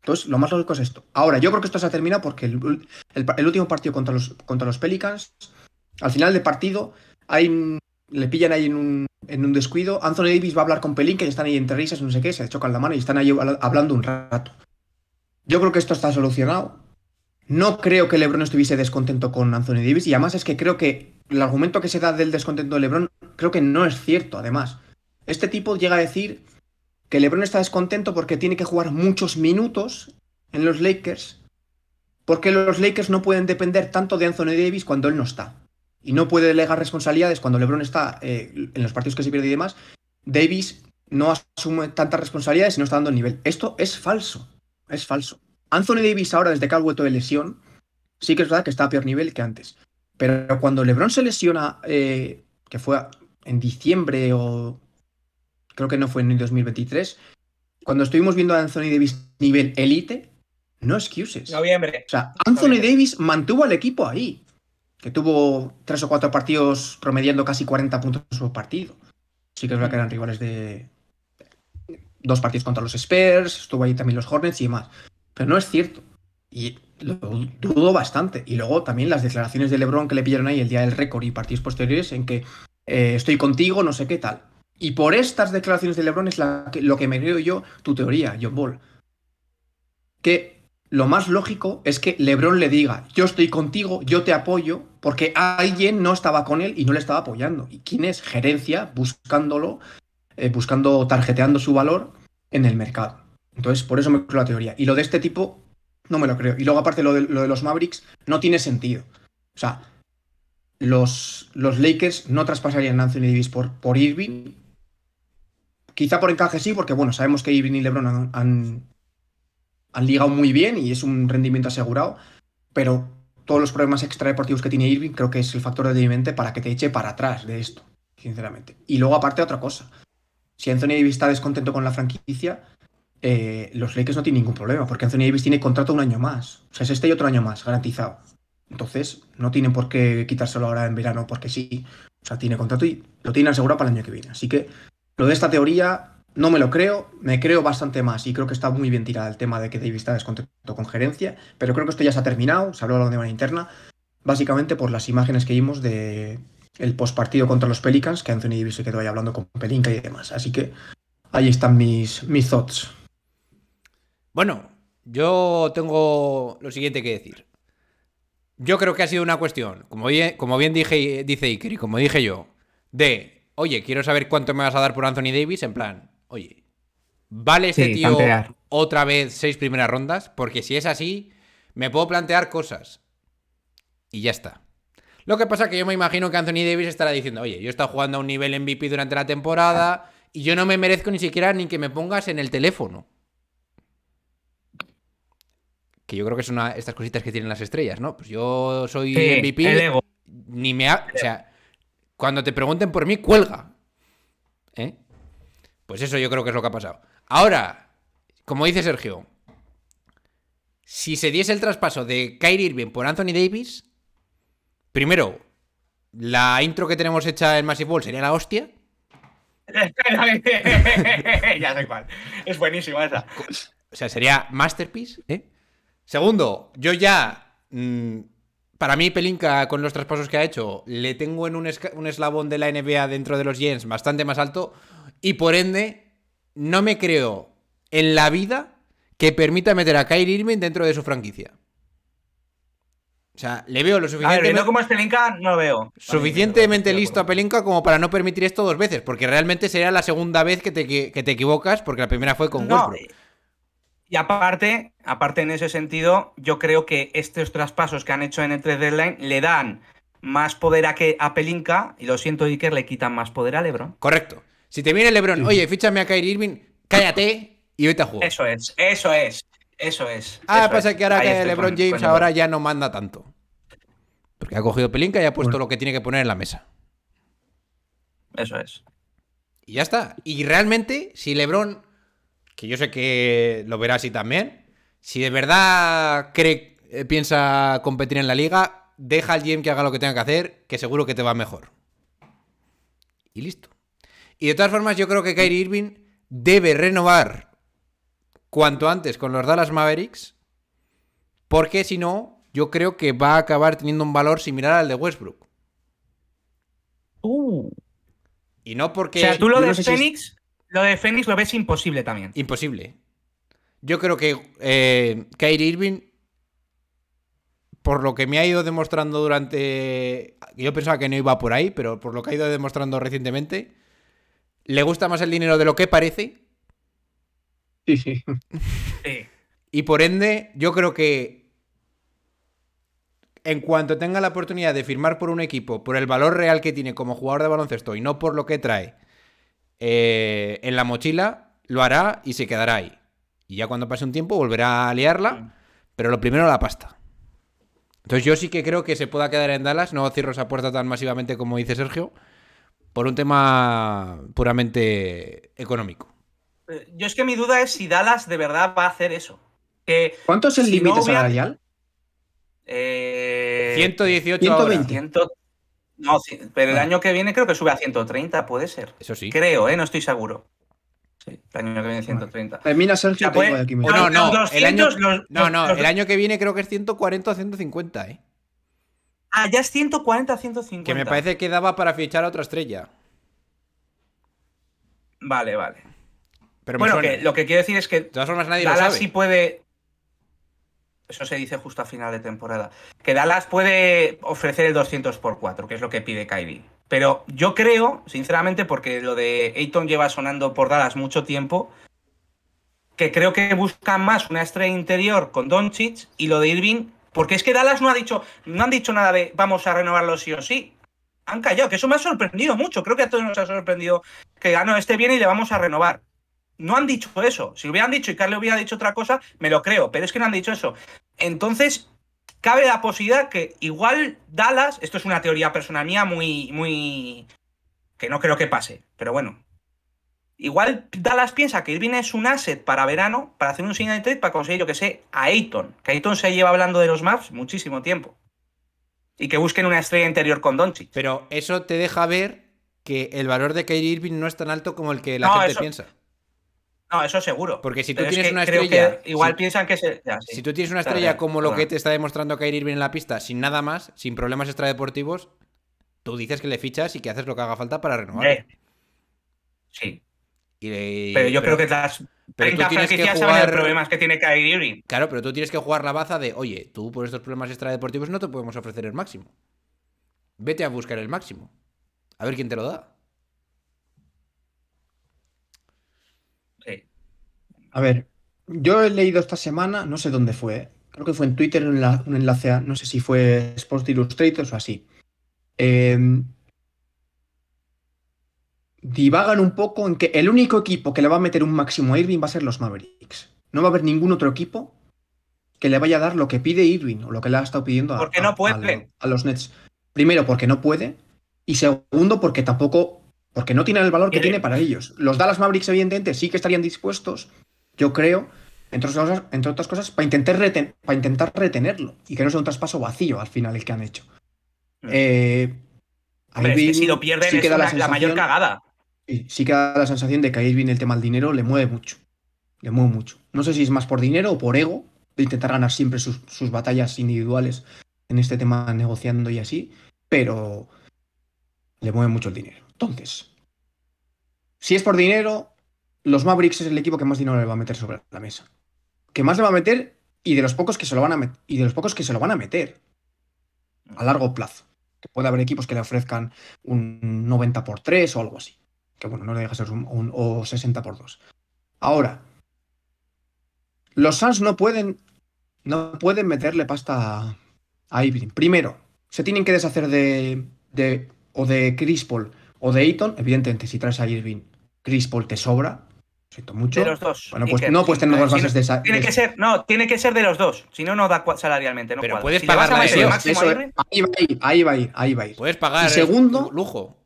S2: Entonces, lo más lógico es esto. Ahora, yo creo que esto se ha terminado porque el, último partido contra los, contra los Pelicans, al final del partido, hay, le pillan ahí en un, en un descuido. Anthony Davis va a hablar con Pelín, que están ahí entre risas, no sé qué, se chocan la mano y están ahí hablando un rato. Yo creo que esto está solucionado no creo que LeBron estuviese descontento con Anthony Davis y además es que creo que el argumento que se da del descontento de LeBron creo que no es cierto, además. Este tipo llega a decir que LeBron está descontento porque tiene que jugar muchos minutos en los Lakers, porque los Lakers no pueden depender tanto de Anthony Davis cuando él no está. Y no puede delegar responsabilidades cuando LeBron está eh, en los partidos que se pierde y demás. Davis no asume tantas responsabilidades y no está dando el nivel. Esto es falso. Es falso. Anthony Davis ahora, desde que ha vuelto de lesión, sí que es verdad que está a peor nivel que antes. Pero cuando LeBron se lesiona, eh, que fue en diciembre o creo que no fue en el 2023, cuando estuvimos viendo a Anthony Davis nivel élite, no excuses. Noviembre. O sea, Anthony Davis mantuvo al equipo ahí, que tuvo tres o cuatro partidos promediando casi 40 puntos en su partido. Sí que es verdad que eran rivales de dos partidos contra los Spurs, estuvo ahí también los Hornets y demás. Pero no es cierto. Y lo dudo bastante. Y luego también las declaraciones de Lebron que le pillaron ahí el día del récord y partidos posteriores en que eh, estoy contigo, no sé qué tal. Y por estas declaraciones de Lebron es lo que me creo yo tu teoría, John Ball. Que lo más lógico es que Lebron le diga, yo estoy contigo, yo te apoyo, porque alguien no estaba con él y no le estaba apoyando. ¿Y quién es? Gerencia, buscándolo, eh, buscando, tarjeteando su valor en el mercado. Entonces, por eso me creo la teoría. Y lo de este tipo, no me lo creo. Y luego, aparte, lo de, los Mavericks no tiene sentido. O sea, los, los Lakers no traspasarían a Anthony Davis por, Irving. Quizá por encaje sí, porque bueno, sabemos que Irving y LeBron han, ligado muy bien y es un rendimiento asegurado. Pero todos los problemas extra deportivos que tiene Irving creo que es el factor de determinante para que te eche para atrás de esto, sinceramente. Y luego, aparte, otra cosa. Si Anthony Davis está descontento con la franquicia, eh, los Lakers no tienen ningún problema, porque Anthony Davis tiene contrato un año más. O sea, es este y otro año más, garantizado. Entonces, no tienen por qué quitárselo ahora en verano, porque sí. O sea, tiene contrato y lo tienen asegurado para el año que viene. Así que lo de esta teoría no me lo creo, me creo bastante más y creo que está muy bien tirada el tema de que Davis está descontento con gerencia, pero creo que esto ya se ha terminado, se habló de manera interna, básicamente por las imágenes que vimos de el postpartido contra los Pelicans, que Anthony Davis se quedó ahí hablando con Pelinka y demás. Así que ahí están mis, mis thoughts.
S3: Bueno, yo tengo lo siguiente que decir. Yo creo que ha sido una cuestión, como bien, dije, dice Iker y como dije yo, de, oye, quiero saber cuánto me vas a dar por Anthony Davis, en plan, oye, ¿vale ese tío otra vez seis primeras rondas? Porque si es así, me puedo plantear cosas. Y ya está. Lo que pasa es que yo me imagino que Anthony Davis estará diciendo, oye, yo he estado jugando a un nivel MVP durante la temporada ah. y yo no me merezco ni siquiera ni que me pongas en el teléfono. Que yo creo que son una, estas cositas que tienen las estrellas, ¿no? Pues yo soy MVP. Ni me ha, O sea, cuando te pregunten por mí, cuelga. ¿Eh? Pues eso yo creo que es lo que ha pasado. Ahora, como dice Sergio, si se diese el traspaso de Kyrie Irving por Anthony Davis, primero, la intro que tenemos hecha en Massive Ball sería la hostia.
S1: ya sé cuál. Es buenísima esa.
S3: O sea, sería Masterpiece, ¿eh? Segundo, yo ya, mm, para mí Pelinka con los traspasos que ha hecho, le tengo en un, eslabón de la NBA dentro de los Jens bastante más alto y por ende no me creo en la vida que permita meter a Kyrie Irving dentro de su franquicia. O sea, le veo lo suficiente... no como
S1: es Pelinka, no lo veo. Suficientemente
S3: listo a Pelinka como para no permitir esto dos veces, porque realmente sería la segunda vez que te, equivocas, porque la primera fue con y aparte, aparte
S1: en ese sentido, yo creo que estos traspasos que han hecho en el 3 Deadline le dan más poder a, que, a Pelinka y lo siento Iker, le quitan más poder a Lebron. Correcto. Si te viene Lebron,
S3: oye, fíchame a Kyrie Irving, cállate y vete a jugar.
S1: Eso es, eso es, eso es.
S3: Ah, pasa que ahora Lebron James ahora ya no manda tanto. Porque ha cogido Pelinka y ha puesto lo que tiene que poner en la mesa. Eso es. Y ya está. Y realmente, si Lebron que yo sé que lo verás así también, si de verdad cree, eh, piensa competir en la liga, deja al GM que haga lo que tenga que hacer, que seguro que te va mejor. Y listo. Y de todas formas, yo creo que Kyrie Irving debe renovar cuanto antes con los Dallas Mavericks, porque si no, yo creo que va a acabar teniendo un valor similar al de Westbrook. Uh. Y no porque. tú lo de Phoenix lo de Phoenix lo ves imposible también. Imposible. Yo creo que eh, Kyrie Irving, por lo que me ha ido demostrando durante. Yo pensaba que no iba por ahí, pero por lo que ha ido demostrando recientemente, le gusta más el dinero de lo que parece. Sí, sí. sí. Y por ende, yo creo que en cuanto tenga la oportunidad de firmar por un equipo, por el valor real que tiene como jugador de baloncesto y no por lo que trae, eh, en la mochila, lo hará y se quedará ahí. Y ya cuando pase un tiempo volverá a liarla, pero lo primero la pasta. Entonces yo sí que creo que se pueda quedar en Dallas, no cierro esa puerta tan masivamente como dice Sergio, por un tema puramente económico.
S1: Eh, yo es que mi duda es si Dallas de verdad va a hacer eso.
S2: ¿Cuánto es el límite salarial?
S1: 118 eh, 120. No, pero el ah. año que viene creo que sube a 130, puede ser. Eso sí. Creo, ¿eh? No estoy seguro. Sí, el año que viene 130.
S3: Eh, Termina no, no, el año, no, el año que viene creo que es 140 o 150, ¿eh? Ah, ya es 140 150. Que me parece que daba para fichar a otra estrella. Vale, vale. Pero bueno, lo que quiero decir es que. De todas nadie lo sabe. sí puede.
S1: Eso se dice justo a final de temporada. Que Dallas puede ofrecer el 200 por 4, que es lo que pide Kyrie. Pero yo creo, sinceramente, porque lo de Ayton lleva sonando por Dallas mucho tiempo, que creo que buscan más una estrella interior con Doncic y lo de Irving, porque es que Dallas no ha dicho, no han dicho nada de vamos a renovarlo sí o sí. Han callado, que eso me ha sorprendido mucho. Creo que a todos nos ha sorprendido que ganó ah, este bien y le vamos a renovar. No han dicho eso. Si lo hubieran dicho y Carly hubiera dicho otra cosa, me lo creo, pero es que no han dicho eso. Entonces, cabe la posibilidad que igual Dallas, esto es una teoría personal mía muy, muy, que no creo que pase, pero bueno. Igual Dallas piensa que Irvine es un asset para verano, para hacer un signo de trade, para conseguir, yo que sé, a
S3: Ayton. Que Ayton se lleva hablando de los maps muchísimo tiempo. Y que busquen una estrella interior con Doncic. Pero eso te deja ver que el valor de Kyrie Irving no es tan alto como el que la gente piensa.
S1: No, eso seguro. Porque si tú tienes una estrella. igual piensan que Si tú tienes una estrella como lo que
S3: te está demostrando Kyrie Irving en la pista, sin nada más, sin problemas extradeportivos, tú dices que le fichas y que haces lo que haga falta para renovar. Eh, sí. pero yo creo que las pero tú tienes que jugar... los problemas que tiene Kyrie Irving. Claro, pero tú tienes que jugar la baza de, oye, tú por estos problemas extradeportivos no te podemos ofrecer el máximo. Vete a buscar el máximo. A ver quién te lo da.
S2: A ver, yo he leído esta semana, no sé dónde fue, creo que fue en Twitter un, enlace a, no sé si fue Sports Illustrated o así. Em, divagan un poco en que el único equipo que le va a meter un máximo a Irving va a ser los Mavericks. No va a haber ningún otro equipo que le vaya a dar lo que pide Irving o lo que le ha estado pidiendo a, los Nets. Primero, porque no puede. Y segundo, porque tampoco. Porque no tienen el valor que tiene para ellos. Los Dallas Mavericks, evidentemente, sí que estarían dispuestos yo creo, entre otras cosas, entre otras cosas para, intentar retenerlo y que no sea un traspaso vacío al final el que han hecho. Eh, si lo pierden queda la, mayor cagada. Sí, sí queda la sensación de que ahí viene el tema del dinero le mueve mucho. Le mueve mucho. No sé si es más por dinero o por ego, de intentar ganar siempre sus batallas individuales en este tema negociando y así, pero le mueve mucho el dinero. Entonces, si es por dinero, los Mavericks es el equipo que más dinero le va a meter sobre la mesa. Que más le va a meter y de los pocos que se lo van a y de los pocos que se lo van a meter a largo plazo. Que puede haber equipos que le ofrezcan un 90 por 3 o algo así. Que bueno, no le deja ser un, o 60 por 2. Ahora, los Suns no pueden no pueden meterle pasta a Irving. Primero, se tienen que deshacer de, de o de Chris o de Eaton, evidentemente si traes a Irving Chris te sobra, mucho. De los dos. Bueno, pues no, pues tenemos las bases de esa. Tiene que
S1: ser, no, tiene que ser de los dos. Si no, no da salarialmente. No Pero puedes pagar la eso,
S2: ahí va a ahí va a ahí va
S3: Puedes pagar. segundo,
S2: lujo.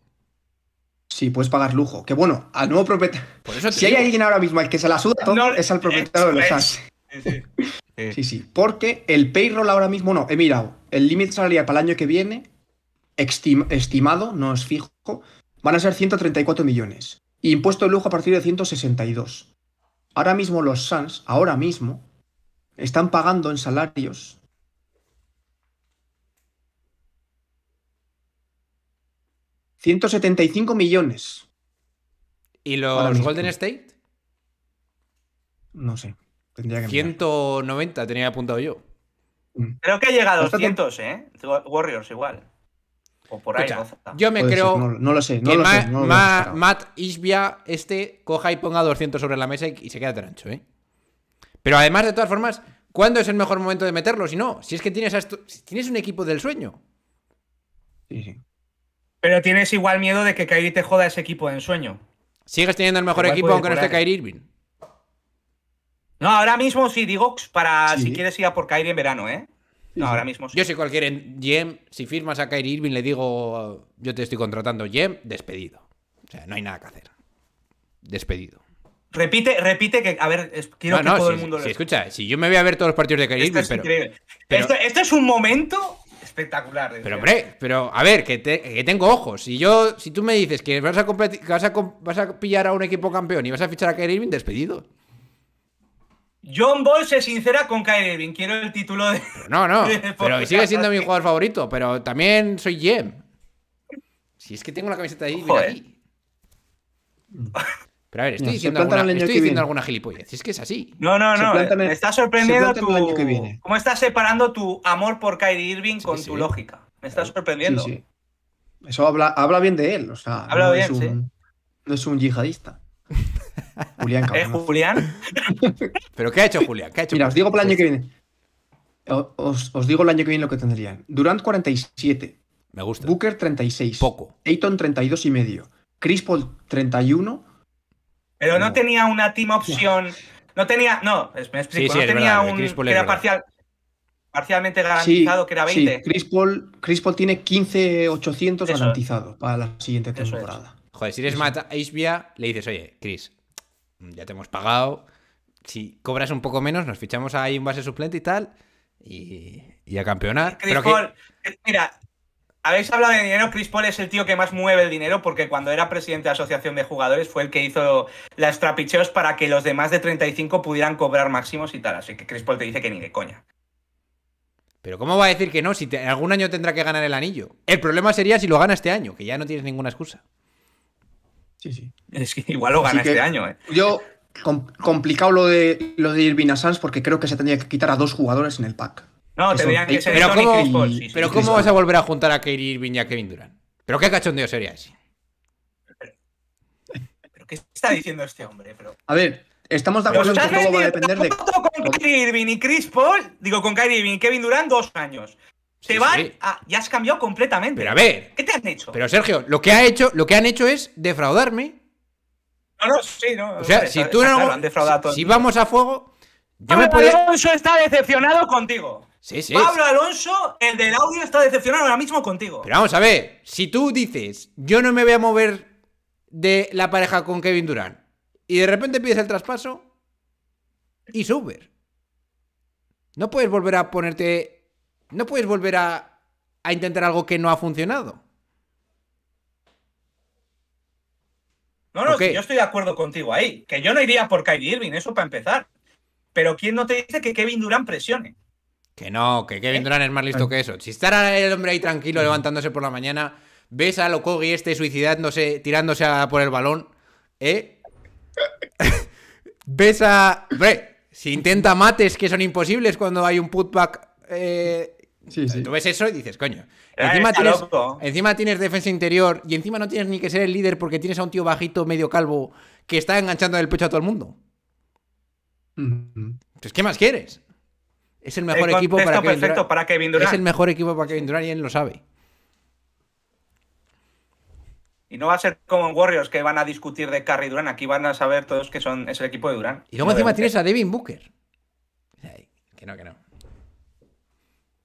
S2: Sí, puedes pagar lujo. Que bueno, al nuevo propietario. Si hay alguien ahora mismo al que se la suda, es al propietario de los Sí, sí. Porque el payroll ahora mismo, no, he mirado. El límite salarial para el año que viene, estimado, no es fijo, van a ser 134 millones impuesto de lujo a partir de 162. Ahora mismo los Suns, ahora mismo, están pagando en salarios ...175 millones.
S3: ¿Y los Golden State? No sé. Tendría que 190 tenía apuntado yo.
S1: Mm. Creo que llegado a 200, ¿eh? Warriors igual.
S3: Yo me creo que Matt Isbia este coja y ponga 200 sobre la mesa y, se queda trancho, ¿eh? Pero además, de todas formas, ¿cuándo es el mejor momento de meterlo? Si no, si es que tienes, tienes un equipo del sueño. Sí, sí. Pero tienes igual miedo de que Kairi te joda ese equipo en sueño Sigues teniendo el mejor equipo aunque no esté Kairi Irving. No, ahora mismo sí, digo, para si quieres ir a por Kairi en verano, ¿eh? ahora mismo Yo soy cualquier GM, si firmas a Kyrie Irving le digo, yo te estoy contratando GM, despedido. O sea, no hay nada que hacer. Despedido.
S1: Repite, repite que, a ver, quiero que todo el mundo lo
S3: escucha, si yo me voy a ver todos los partidos de Kyrie Irving, pero,
S1: esto, es un momento espectacular. Pero hombre,
S3: pero a ver, que, tengo ojos. Si yo, si tú me dices que vas a, vas a, vas a pillar a un equipo campeón y vas a fichar a Kyrie Irving, despedido. John Ball se sincera con Kyrie Irving. Quiero el título de. no, no. pero sigue siendo mi jugador favorito. Pero también soy Jem. Si es que tengo la camiseta ahí, Pero a ver, estoy, diciendo, alguna, estoy diciendo alguna gilipollez. Si es que es así.
S2: No, no, no. me está sorprendiendo tu.
S1: ¿Cómo estás separando tu amor por Kyrie Irving con tu lógica? Me está sorprendiendo. Sí,
S2: Eso habla, habla bien de él. habla no bien, es un, No es un yihadista. Julián, ¿Eh, cabrón. Julián? ¿Pero qué ha hecho Julián? Mira, os digo para el año pues que viene. Os, digo el año que viene lo que tendrían. Durant 47. Me gusta. Booker 36. Poco. Ayton 32 y medio. Chris Paul 31.
S1: Pero no, tenía una team opción. No tenía. No, me explico. no tenía un. era
S3: parcialmente garantizado, que era 20. Sí,
S2: Chris Paul, tiene 15,800 garantizado para la siguiente temporada.
S3: Joder, si eres a Isbia, le dices, oye, Chris, Mm, ya te hemos pagado, si cobras un poco menos, nos fichamos ahí un base suplente y tal, y, a campeonar.
S1: Eh, mira, habéis hablado de dinero, Chris Paul es el tío que más mueve el dinero porque cuando era presidente de la Asociación de Jugadores fue el que hizo las trapicheos para que los demás de 35 pudieran cobrar máximos y tal, así que Chris Paul te dice que ni de coña.
S3: Pero ¿cómo va a decir que no si algún año tendrá que ganar el anillo? El problema sería
S2: si lo gana este año, que ya no tienes ninguna excusa.
S1: Sí, Es que igual lo gana este
S2: año. Eh. Yo, complicado lo de, lo de Irving porque creo que se tendría que quitar a dos jugadores en el pack. No, tendrían que pero cómo, Paul, Pero ¿cómo vas
S3: a volver a juntar a Kyrie Irving y a Kevin Durant? ¿Pero qué cachondeo sería ese?
S1: Pero, ¿Qué está diciendo este hombre?
S2: A ver, estamos de acuerdo en que todo va a depender de.
S1: con Kyrie Irving y Chris Paul, digo, con Kyrie Irving y Kevin Durant dos años. Te van Ya has cambiado completamente. Pero a ver. ¿Qué te han hecho?
S3: Pero Sergio, lo que, ha hecho, lo que han hecho es defraudarme.
S1: No, no, sí, no. O sea, si tú no. si, vamos
S3: a fuego. Pablo Alonso
S1: está decepcionado contigo.
S3: Sí, sí. Pablo
S1: Alonso, el del audio, está decepcionado ahora mismo contigo.
S3: Pero vamos a ver, si tú dices, yo no me voy a mover de la pareja con Kevin Durán y de repente pides el traspaso y super No puedes volver a ponerte no puedes volver a, intentar algo que no ha funcionado.
S1: No, no, yo estoy de acuerdo contigo ahí. Que yo no iría por Kyrie Irving, eso para empezar. Pero ¿quién no te dice que Kevin Durant presione?
S3: Que no, que Kevin Durán ¿Eh? Durant es más listo que eso. Si estará el hombre ahí tranquilo levantándose por la mañana, ves a y este suicidándose, tirándose por el balón, ¿eh? ves a... si intenta mates que son imposibles cuando hay un putback eh, Sí, Tú ves eso y dices, coño. Eh, encima, tienes, defensa interior y encima no tienes ni que ser el líder porque tienes a un tío bajito, medio calvo, que está enganchando el pecho a todo el mundo. Entonces, ¿qué más quieres? Es el mejor eh, equipo para Kevin, Durant. Es el mejor equipo para Kevin Durant y él lo sabe.
S1: Y no va a ser como en Warriors que van a discutir de Curry durán Aquí van a
S3: saber todos que son, es el equipo de durán Y luego encima tienes a Devin Booker. Que no, que no.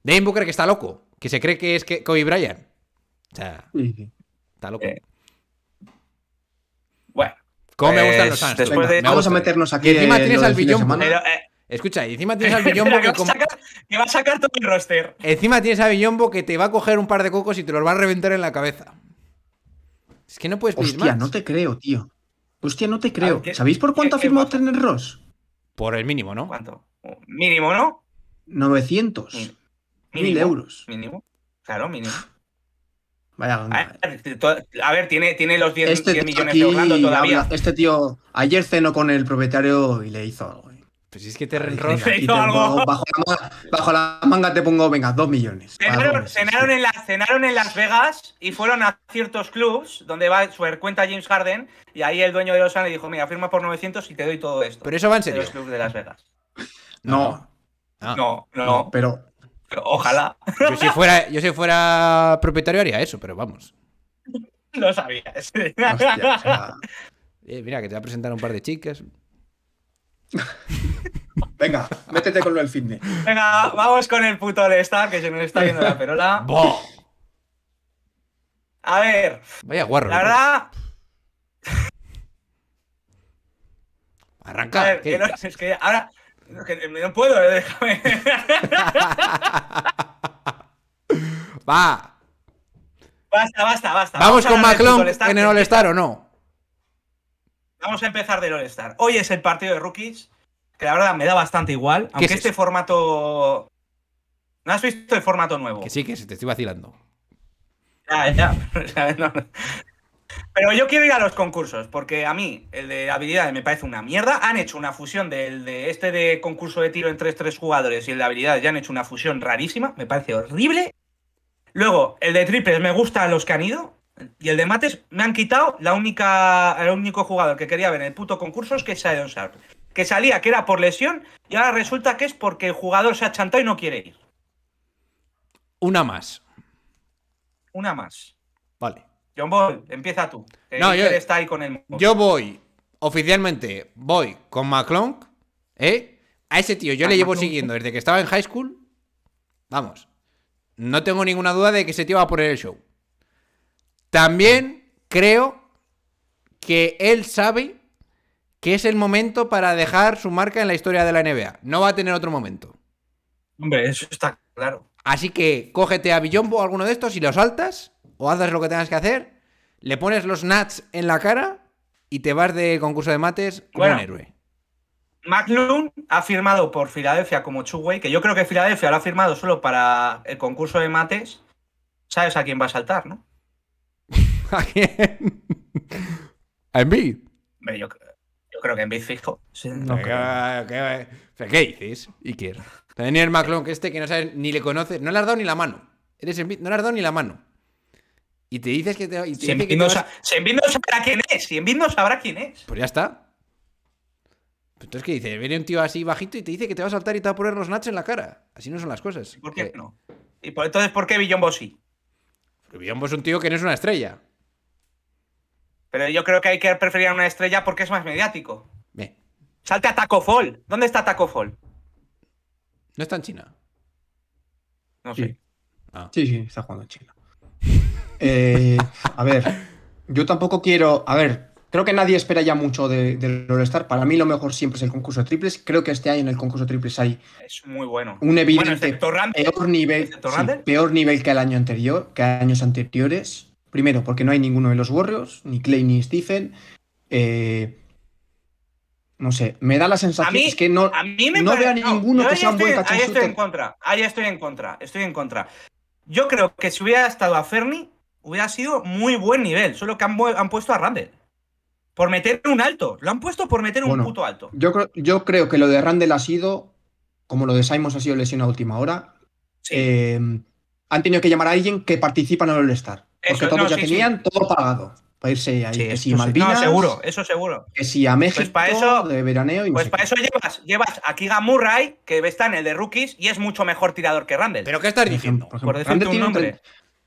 S3: Devin Booker que está loco, que se cree que es Kobe Bryant. O sea, está loco. Eh, bueno.
S2: ¿Cómo me pues, vamos a meternos aquí. encima tienes al billón. Eh,
S3: escucha, encima tienes al Billombo que, va a sacar todo el roster. Encima tienes al Billombo que te va a coger un par de cocos y te los va a reventar en la cabeza. Es que no puedes pedir Hostia, no te creo, tío. Hostia, no te creo. ¿Sabéis por cuánto ha firmado Turner Ross? Por el mínimo, ¿no? ¿Cuánto?
S1: Mínimo, ¿no?
S2: 900.
S1: Mil euros. Mínimo. Claro, mínimo. Vaya eh. A ver, tiene, tiene los 10, este millones de orlando todavía.
S2: este tío ayer cenó con el propietario y le hizo algo. Eh.
S1: Pues si es que te renroza. Bajo,
S2: bajo, la manga te pongo, venga, dos millones.
S1: Cenaron, en cenaron en Las Vegas y fueron a ciertos clubs donde va su cuenta James Harden y ahí el dueño de Los le dijo, mira, firma por 900 y te doy todo esto. Pero eso va en serio. De los de Las Vegas.
S2: No, ah. no. no. no
S3: pero Ojalá. Yo si fuera, yo si fuera propietario haría eso, pero vamos.
S1: No sabías.
S3: Eh, mira, que te va a presentar un par de chicas. Venga, métete con lo del fitness.
S1: Venga, vamos con el puto lestar que se nos está viendo la perola. A ver. Vaya guarro. La ¿eh? verdad. Arranca. A ver, que no, es que ahora, no, puedo, eh, déjame. Va. Basta, basta, basta. Vamos, con McClung en el All-Star o no. Vamos a empezar del All-Star. Hoy es el partido de rookies, que la verdad me da bastante igual. Aunque este formato. ¿No has visto el formato nuevo? Que
S3: sí, que sí, te estoy vacilando.
S1: Ya, ya. no, pero yo quiero ir a los concursos, porque a mí el de habilidades me parece una mierda. Han hecho una fusión del de este de concurso de tiro entre tres jugadores y el de habilidades ya han hecho una fusión rarísima, me parece horrible. Luego, el de triples me gusta a los que han ido. Y el de mates me han quitado la única, el único jugador que quería ver en el puto concurso es que es Sharp. Que salía que era por lesión y ahora resulta que es porque el jugador se ha chantado y no quiere ir.
S3: Una más.
S1: Una más. John Ball, empieza tú. yo, está ahí con yo
S3: voy, oficialmente, voy con McClung, ¿eh? A ese tío yo le llevo siguiendo desde que estaba en high school. Vamos, no tengo ninguna duda de que ese tío va a poner el show. También creo que él sabe que es el momento para dejar su marca en la historia de la NBA. No va a tener otro momento. Hombre, eso está claro. Así que cógete a Billombo o alguno de estos y lo saltas o haces lo que tengas que hacer, le pones los nuts en la cara y te vas de concurso de mates
S1: como un héroe. McLuhan ha firmado por Filadelfia como Chugway, que yo creo que Filadelfia lo ha firmado solo para el concurso de mates. Sabes a quién va a saltar, ¿no? ¿A quién? ¿A Envid? Yo, creo que Envid fijo.
S3: qué, dices, Iker? Daniel que este que no sabes ni le conoces, no le has dado ni la mano. Eres Embiid, no le has dado ni la mano. Y te dices que te. Y te sabrá quién es. en no sabrá quién es. Pues ya está. Pues entonces, ¿qué dice? Viene un tío así bajito y te dice que te va a saltar y te va a poner los nachos en la cara. Así no son las cosas. ¿Y por qué no? ¿Y entonces por qué Villombo sí? Porque Villombo es un tío que no es una estrella.
S1: Pero yo creo que hay que preferir a una estrella porque es más mediático.
S3: Salte a Taco Fall. ¿Dónde está Taco Fall? No está en China.
S2: No sé. Ah. sí, sí, está jugando en China. Eh, a ver, yo tampoco quiero. A ver, creo que nadie espera ya mucho del de All-Star. Para mí, lo mejor siempre es el concurso triples. Creo que este año en el concurso triples hay.
S1: Un evidente
S2: peor, nivel, que el año anterior, que años anteriores. Primero, porque no hay ninguno de los Warriors, ni Clay ni Stephen. Eh, no sé, me da la sensación que no, veo a ninguno que sea un buen Ahí estoy en
S1: contra, ahí estoy en contra, estoy en contra. Yo creo que si hubiera estado a Fernie hubiera sido muy buen nivel, solo que han, han puesto a Randall. Por meter un alto. Lo han puesto por meter un puto
S2: alto. Yo creo, yo creo que lo de Randall ha sido, como lo de Simons ha sido lesión a última hora, em, han tenido que llamar a alguien que participa en el All-Star. Porque todos ya tenían todo pagado. Para irse ahí. seguro,
S1: eso seguro.
S2: Que si a pues México pues para eso, de veraneo Pues
S1: para eso llevas, llevas a Kiga Murray, que está en el de rookies, y es
S2: mucho mejor tirador que Randall. ¿Pero qué estás diciendo? Por, ejemplo, un nombre.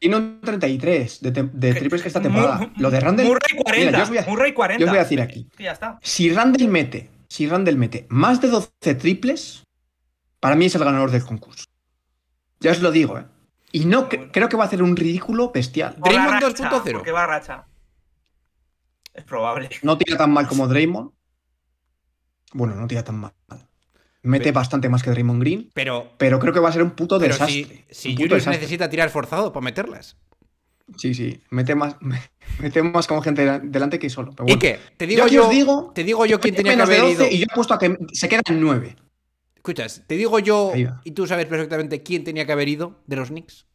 S2: Tiene un 33 de, de triples esta temporada. Lo de Randall. Murray 40. voy a, 40. Yo voy a decir aquí. ya está. Si Randall mete, si Randall mete más de 12 triples, para mí es el ganador del concurso. Ya os lo digo, ¿eh? Y no, creo que va a hacer un ridículo bestial. Draymond 2.0. Es probable. No tira tan mal como Draymond. Bueno, no tira tan mal. Mete bastante más que Raymond Green. Pero, pero creo que va a ser un puto desastre. Si, si se necesita
S3: tirar forzado para pues meterlas.
S2: Sí, sí. Mete más, más como gente delante que solo. ¿Y qué? Te digo yo, digo,
S3: te digo yo quién tenía que haber ido. Y yo he
S2: puesto a que se quedan nueve.
S3: Escuchas, te digo yo y tú sabes perfectamente quién tenía que haber ido de los Knicks.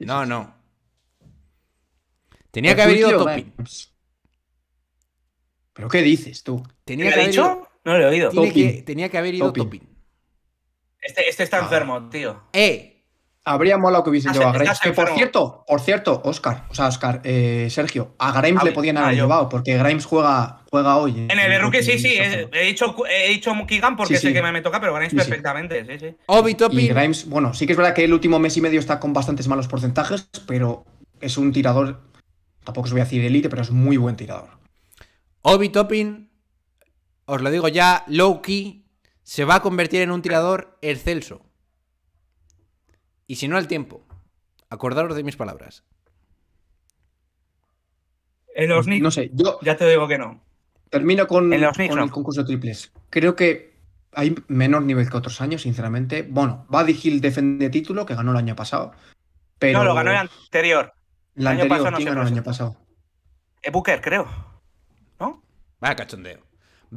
S3: No, no. Tenía que haber ido
S2: ¿Pero qué dices tú? Tenía que ha dicho? No lo he oído. tenía que haber ido Topin. Este, este, está ah. enfermo, tío. ¡Eh! Habría molado que hubiese ah, llevado a Grimes. Que por cierto, por cierto, Oscar, o sea, Oscar, eh, Sergio, a Grimes le ah, podían haber llevado, porque Grimes juega, hoy. en el rookie,
S1: sí, sí. Eh, he dicho, he porque sé que me, toca, pero Grimes perfectamente, sí, sí.
S2: Obi Topin. Y bueno, sí que es verdad que el último mes y medio está con bastantes malos porcentajes, pero es un tirador, tampoco os voy a decir elite, pero es muy buen tirador. Obi Topping, os lo digo ya, Loki
S3: se va a convertir en un tirador excelso. Y si no al tiempo, acordaros de mis palabras. En
S2: los no sé, yo ya te digo que no. Termino con, el concurso triples. Creo que hay menor nivel que otros años, sinceramente. Bueno, Buddy Hill defiende título, que ganó el año pasado. Pero... No, lo ganó el
S3: anterior.
S2: El, año pasado no ganó el año pasado?
S3: Eh, Booker, creo. Vaya cachondeo.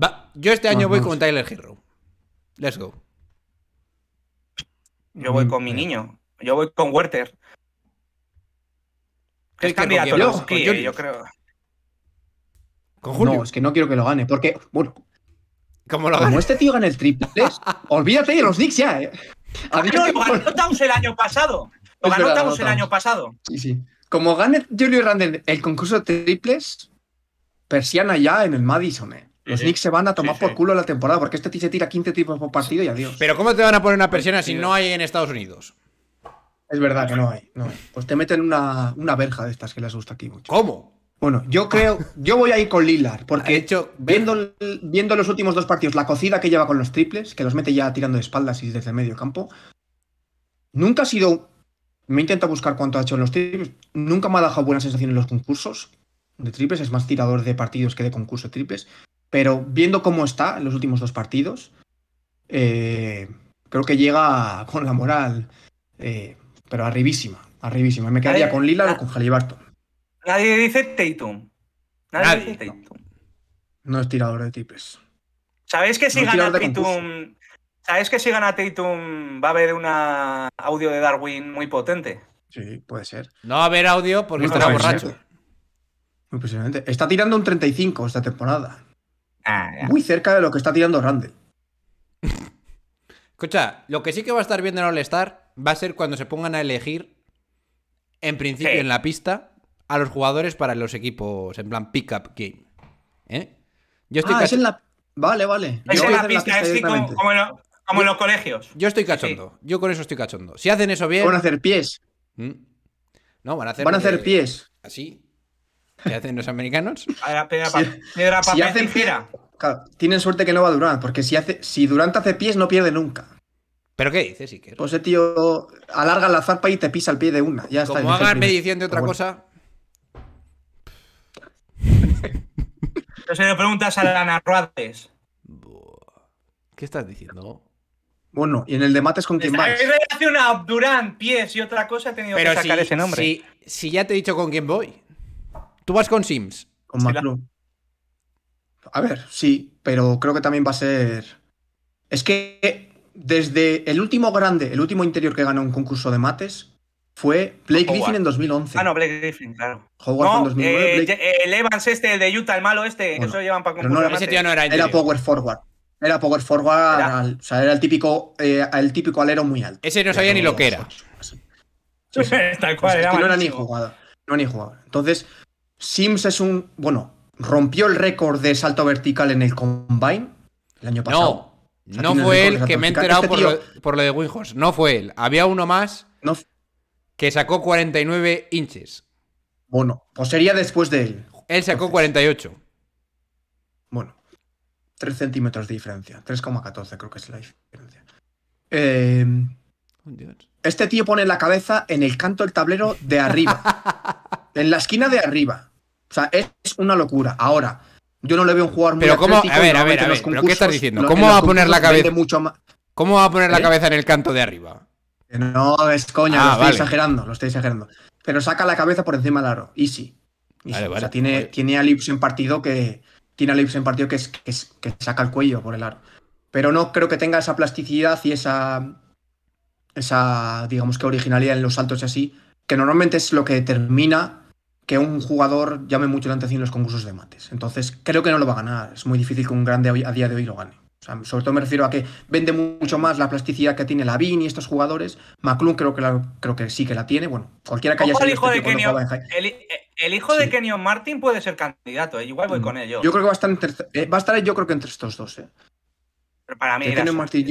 S3: Va, yo este año voy con Tyler Hero. Let's go. Yo voy con mi mm, niño. Yo voy con Werther.
S2: es candidato yo, yo, creo. ¿Con Julio? No, es que no quiero que lo gane, porque, bueno. Como, lo este tío gana el triple, olvídate de los Knicks ya, eh. no, ah, lo ganó Towns el año pasado. Lo ganó Towns el año pasado. Sí, sí. Como gane Julio Randle el concurso triples, persiana ya en el Madison, eh. Los Knicks se van a tomar por culo la temporada porque este tío se tira 15 tipos por partido y adiós. Pero ¿cómo te van a poner una pues persiana si no
S3: hay en Estados Unidos?
S2: Es verdad que no hay, Pues te meten una, verja de estas que les gusta aquí mucho. ¿Cómo? Bueno, yo creo, yo voy a ir con Lillard, porque hecho, viendo, los últimos dos partidos, la cocida que lleva con los triples, que los mete ya tirando de espaldas y desde el medio campo, nunca ha sido, me intenta buscar cuánto ha hecho en los triples, nunca me ha dejado buena sensación en los concursos, de triples, es más tirador de partidos que de concurso de triples. Pero viendo cómo está en los últimos dos partidos, eh, creo que llega con la moral, eh, pero arribísima, arribísima. Me quedaría con lila o con Jalibarto. Nadie dice Tatum. Nadie, dice Tatum. No. es tirador de triples.
S1: ¿Sabéis que si gana Tatum... ¿Sabéis que si gana Tatum va a haber un audio de Darwin muy potente?
S3: Sí, puede ser. No va a haber audio porque estará borracho.
S2: Está tirando un 35 esta temporada. Ah, Muy cerca de lo que está tirando Randall.
S3: Escucha, lo que sí que va a estar viendo en All-Star va a ser cuando se pongan a elegir, en principio en la pista, a los jugadores para los equipos, en plan pick-up
S2: game. ¿Eh? Yo estoy ah, Vale, vale. Es en la pista, es
S3: como, en los colegios. Yo estoy cachondo. Yo con eso estoy cachondo. Si hacen eso bien. Van a
S2: hacer pies. ¿Mm? No, van a hacer. Van a hacer eh, pies. Así. ¿Qué hacen los americanos? Piedra, si hacen tienen suerte que no va a Durant, porque si, hace, si Durant hace pies no pierde nunca.
S3: ¿Pero qué dices, Iker?
S2: Pues ese tío alarga la zarpa y te pisa el pie de una. Ya hagas medición de otra cosa.
S1: No se lo preguntas a la Ruates.
S2: ¿Qué estás diciendo? Bueno, y en el de mates con pues quién vas.
S3: relacionado pies y otra cosa he tenido que sacar ese nombre. si ya te he dicho con quién voy. Tú vas con Sims.
S2: Con Macron. A ver, sí, pero creo que también va a ser. Es que desde el último grande, el último interior que ganó un concurso de mates fue Blake Griffin en 2011. Ah, no, Blake Griffin, claro. Howard en 2009.
S1: Eh, el Evans este, el de Utah, el malo este, eso lo llevan para concurso no, Ese tío no era, era Power
S2: Forward. Era Power Forward, o sea, era el típico, eh, el típico alero muy alto. Ese no sabía ni lo que era. cual, era. No era ni jugada, No era ni jugador. Entonces, Sims es un. Bueno, rompió el récord de salto vertical en el Combine el año pasado. No, no fue él que me he enterado este
S3: por, lo, de No fue él. Había uno más que sacó 49 inches.
S2: Bueno, pues sería después de él.
S3: Él sacó 48.
S2: Bueno, 3 centímetros de diferencia. 3,14 creo que es la diferencia. Eh, este tío pone la cabeza en el canto del tablero de arriba. en la esquina de arriba. O sea, es una locura. Ahora, yo no le veo un jugador muy Pero cómo, a ver, a ver, ¿qué estás diciendo? ¿Cómo va a poner la cabeza ¿Eh? ¿Cómo va a poner la cabeza en el canto de arriba? No, es coña, ah, lo estoy exagerando, lo Pero saca la cabeza por encima del aro, easy. easy. Vale, vale, o sea, tiene, tiene a Lips en partido que tiene en partido que, que saca el cuello por el aro. Pero no creo que tenga esa plasticidad y esa esa digamos que originalidad en los saltos y así que normalmente es lo que determina que un jugador llame mucho la atención en los concursos de mates. Entonces, creo que no lo va a ganar. Es muy difícil que un grande a día de hoy lo gane. sobre todo me refiero a que vende mucho más la plasticidad que tiene Lavín y estos jugadores. McClung creo que, creo que sí que la tiene. Bueno, cualquiera que haya este eh, el hijo, de Kenyon,
S1: el, hijo de Martin puede ser candidato. Eh, igual voy mm. con él yo. creo que
S2: va a estar, entre, eh, yo creo que entre estos dos. Eh para mí este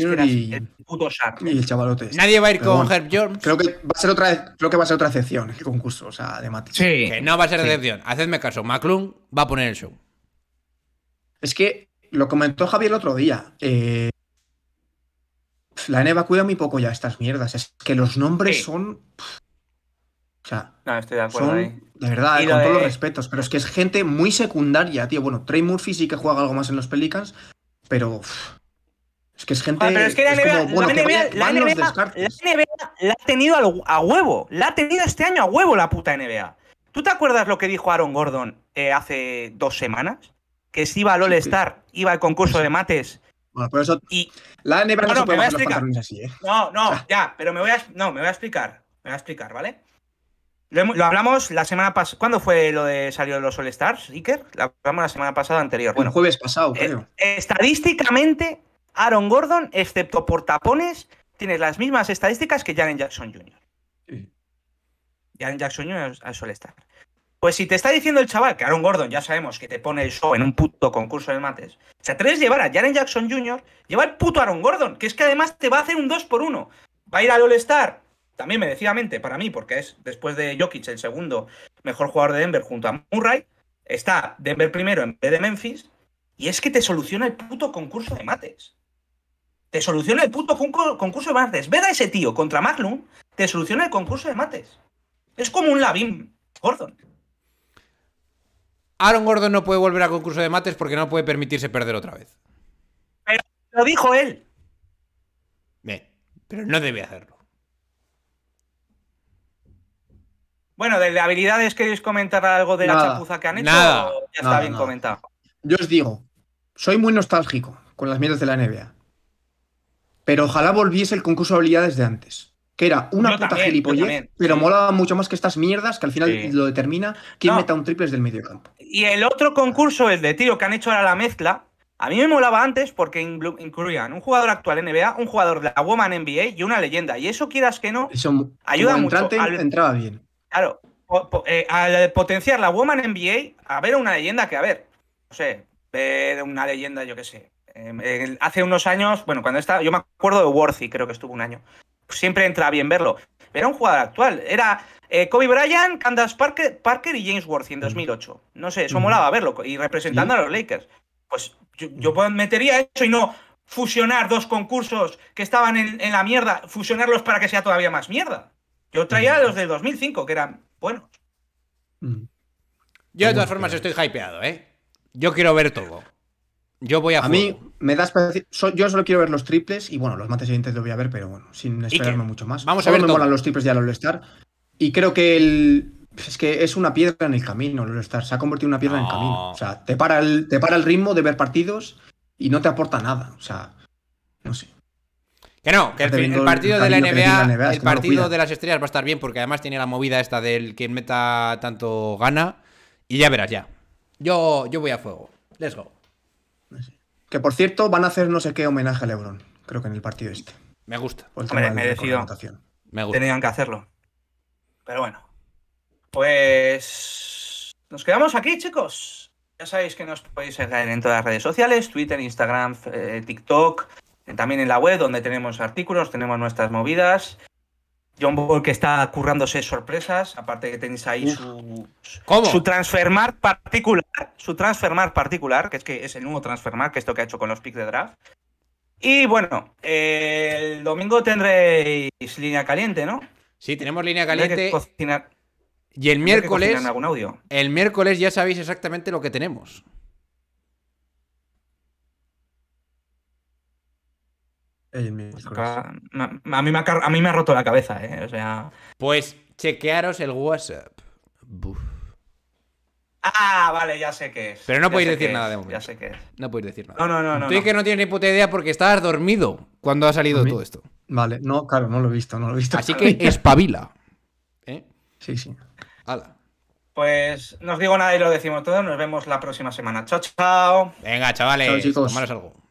S2: era, y, el puto
S3: Shark. Y el chavalote. Este. Nadie va a ir con
S2: Herb Jones. Creo que va a ser otra, creo que va a ser otra excepción el concurso, o sea, de Mati.
S3: Sí. no va a ser excepción. Hacedme caso, McClung va a poner
S2: el show. Es que lo comentó Javier el otro día. Eh, la neva cuida muy poco ya estas mierdas. Es que los nombres son. O sea, no, estoy de acuerdo ahí. verdad, eh, con todos los respetos, pero es que es gente muy secundaria, tío. Bueno, Trey Murphy sí que juega algo más en los Pelicans, pero. Es que es gente. Ah, pero es que la, NBA, la, ha tenido a, huevo. La
S1: ha tenido este año a huevo la puta NBA. ¿Tú te acuerdas lo que dijo Aaron Gordon eh, hace dos semanas? Que si iba al All-Star, iba al concurso de mates. Bueno, eso. Y... La NBA no, puede me ¿eh? No, no, ah. ya, pero me voy a. explicar. Me voy a explicar, ¿vale? Lo, hablamos la semana pasada. ¿Cuándo fue lo de salió los All-Stars, Iker? Lo hablamos la semana pasada anterior. Bueno, jueves pasado, eh, creo. estadísticamente, Aaron Gordon, excepto por tapones, tienes las mismas estadísticas que Jaren Jackson Jr. Jaren Jackson Jr. al All-Star. Pues si te está diciendo el chaval que Aaron Gordon, ya sabemos que te pone el show en un puto concurso de mates. ¿Se atreves a llevar a Jaren Jackson Jr., lleva el puto Aaron Gordon, que es que además te va a hacer un 2 por 1 Va a ir al All-Star, también merecidamente para mí, porque es después de Jokic el segundo mejor jugador de Denver junto a Murray. Está Denver primero en vez de Memphis. Y es que te soluciona el puto concurso de mates te soluciona el puto concurso de mates. Ve a ese tío contra Magnum, te soluciona el concurso de mates.
S3: Es como un labín Gordon. Aaron Gordon no puede volver a concurso de mates porque no puede permitirse perder otra vez. Pero lo dijo
S1: él. pero no debe hacerlo. Bueno, de habilidades, ¿queréis comentar algo de la chapuza que han hecho? ya está bien
S2: comentado. Yo os digo, soy muy nostálgico con las mierdas de la NBA. Pero ojalá volviese el concurso de habilidades de antes. Que era una puta gilipollas pero molaba mucho más que estas mierdas que al final lo determina quién meta un triple desde el medio campo.
S1: Y el otro concurso, el de tiro que han hecho ahora la mezcla, a mí me molaba antes porque incluían un jugador actual NBA, un jugador de la Woman NBA y una leyenda. Y eso quieras que no,
S2: ayuda mucho. entraba bien.
S1: Claro, eh, al potenciar la Woman NBA, a ver una leyenda que a ver, no sé, ver eh, una leyenda, yo qué sé, Em, hace unos años, bueno, cuando estaba, yo me acuerdo de Worthy, creo que estuvo un año. Siempre entraba bien verlo. Pero era un jugador actual. Era eh, Kobe Bryant, Candace Parker, Parker, y James Worthy en 2008. No sé, eso molaba verlo. Y representando a los Lakers. Pues yo, metería eso y no fusionar dos concursos que estaban en, la mierda, fusionarlos para que sea todavía más mierda. Yo traía los del
S3: 2005, que eran buenos.
S2: Yo
S3: de todas formas estoy hypeado, ¿eh? Yo quiero ver todo. Yo voy a. A mí
S2: me das. Yo solo quiero ver los triples y bueno, los mates siguientes lo voy a ver, pero bueno, sin esperarme mucho más. Vamos a ver. me molan los triples ya los All-Star. Y creo que el. Es que es una piedra en el camino, el All-Star. Se ha convertido en una piedra en el camino. O sea, te para el, te para el ritmo de ver partidos y no te aporta nada. O sea, no sé.
S3: Que no, que el, partido de la NBA, el partido de las estrellas va a estar bien porque además tiene la movida esta del quien meta tanto gana y ya verás ya. Yo, yo voy a fuego. Let's go.
S2: Que por cierto, van a hacer no sé qué homenaje a Lebron, creo que en el partido este. Me gusta. Hombre, me decido. Me Tenían que hacerlo.
S1: Pero bueno. Pues. Nos quedamos aquí, chicos. Ya sabéis que nos podéis seguir en todas las redes sociales: Twitter, Instagram, eh, TikTok. Eh, también en la web, donde tenemos artículos, tenemos nuestras movidas. John Ball que está currándose sorpresas, aparte que tenéis ahí su, su transfermar particular, su transfermar particular, que es que es el nuevo transfermar, que es esto que ha hecho con los picks de draft. Y bueno,
S3: eh, el domingo tendréis línea caliente, ¿no? Sí, tenemos línea caliente. y el miércoles, el miércoles ya sabéis exactamente lo que tenemos. Pues a, mí me ha, roto la cabeza, ¿eh? O sea... Pues chequearos el WhatsApp.
S1: Ah, vale, ya sé qué es. Pero no
S3: podéis decir nada de momento. Ya sé qué es. No podéis decir nada. No, no, no. Tú Es que no tienes ni puta idea porque estabas dormido
S2: cuando ha salido todo esto. Vale, no, claro, no lo he visto, no lo he visto. Así que espabila. ¿eh? Sí, sí.
S1: Hala. Pues no os digo nada y lo decimos todo. Nos vemos la próxima semana. Chao, chao.
S3: Venga, chavales. chicos. algo.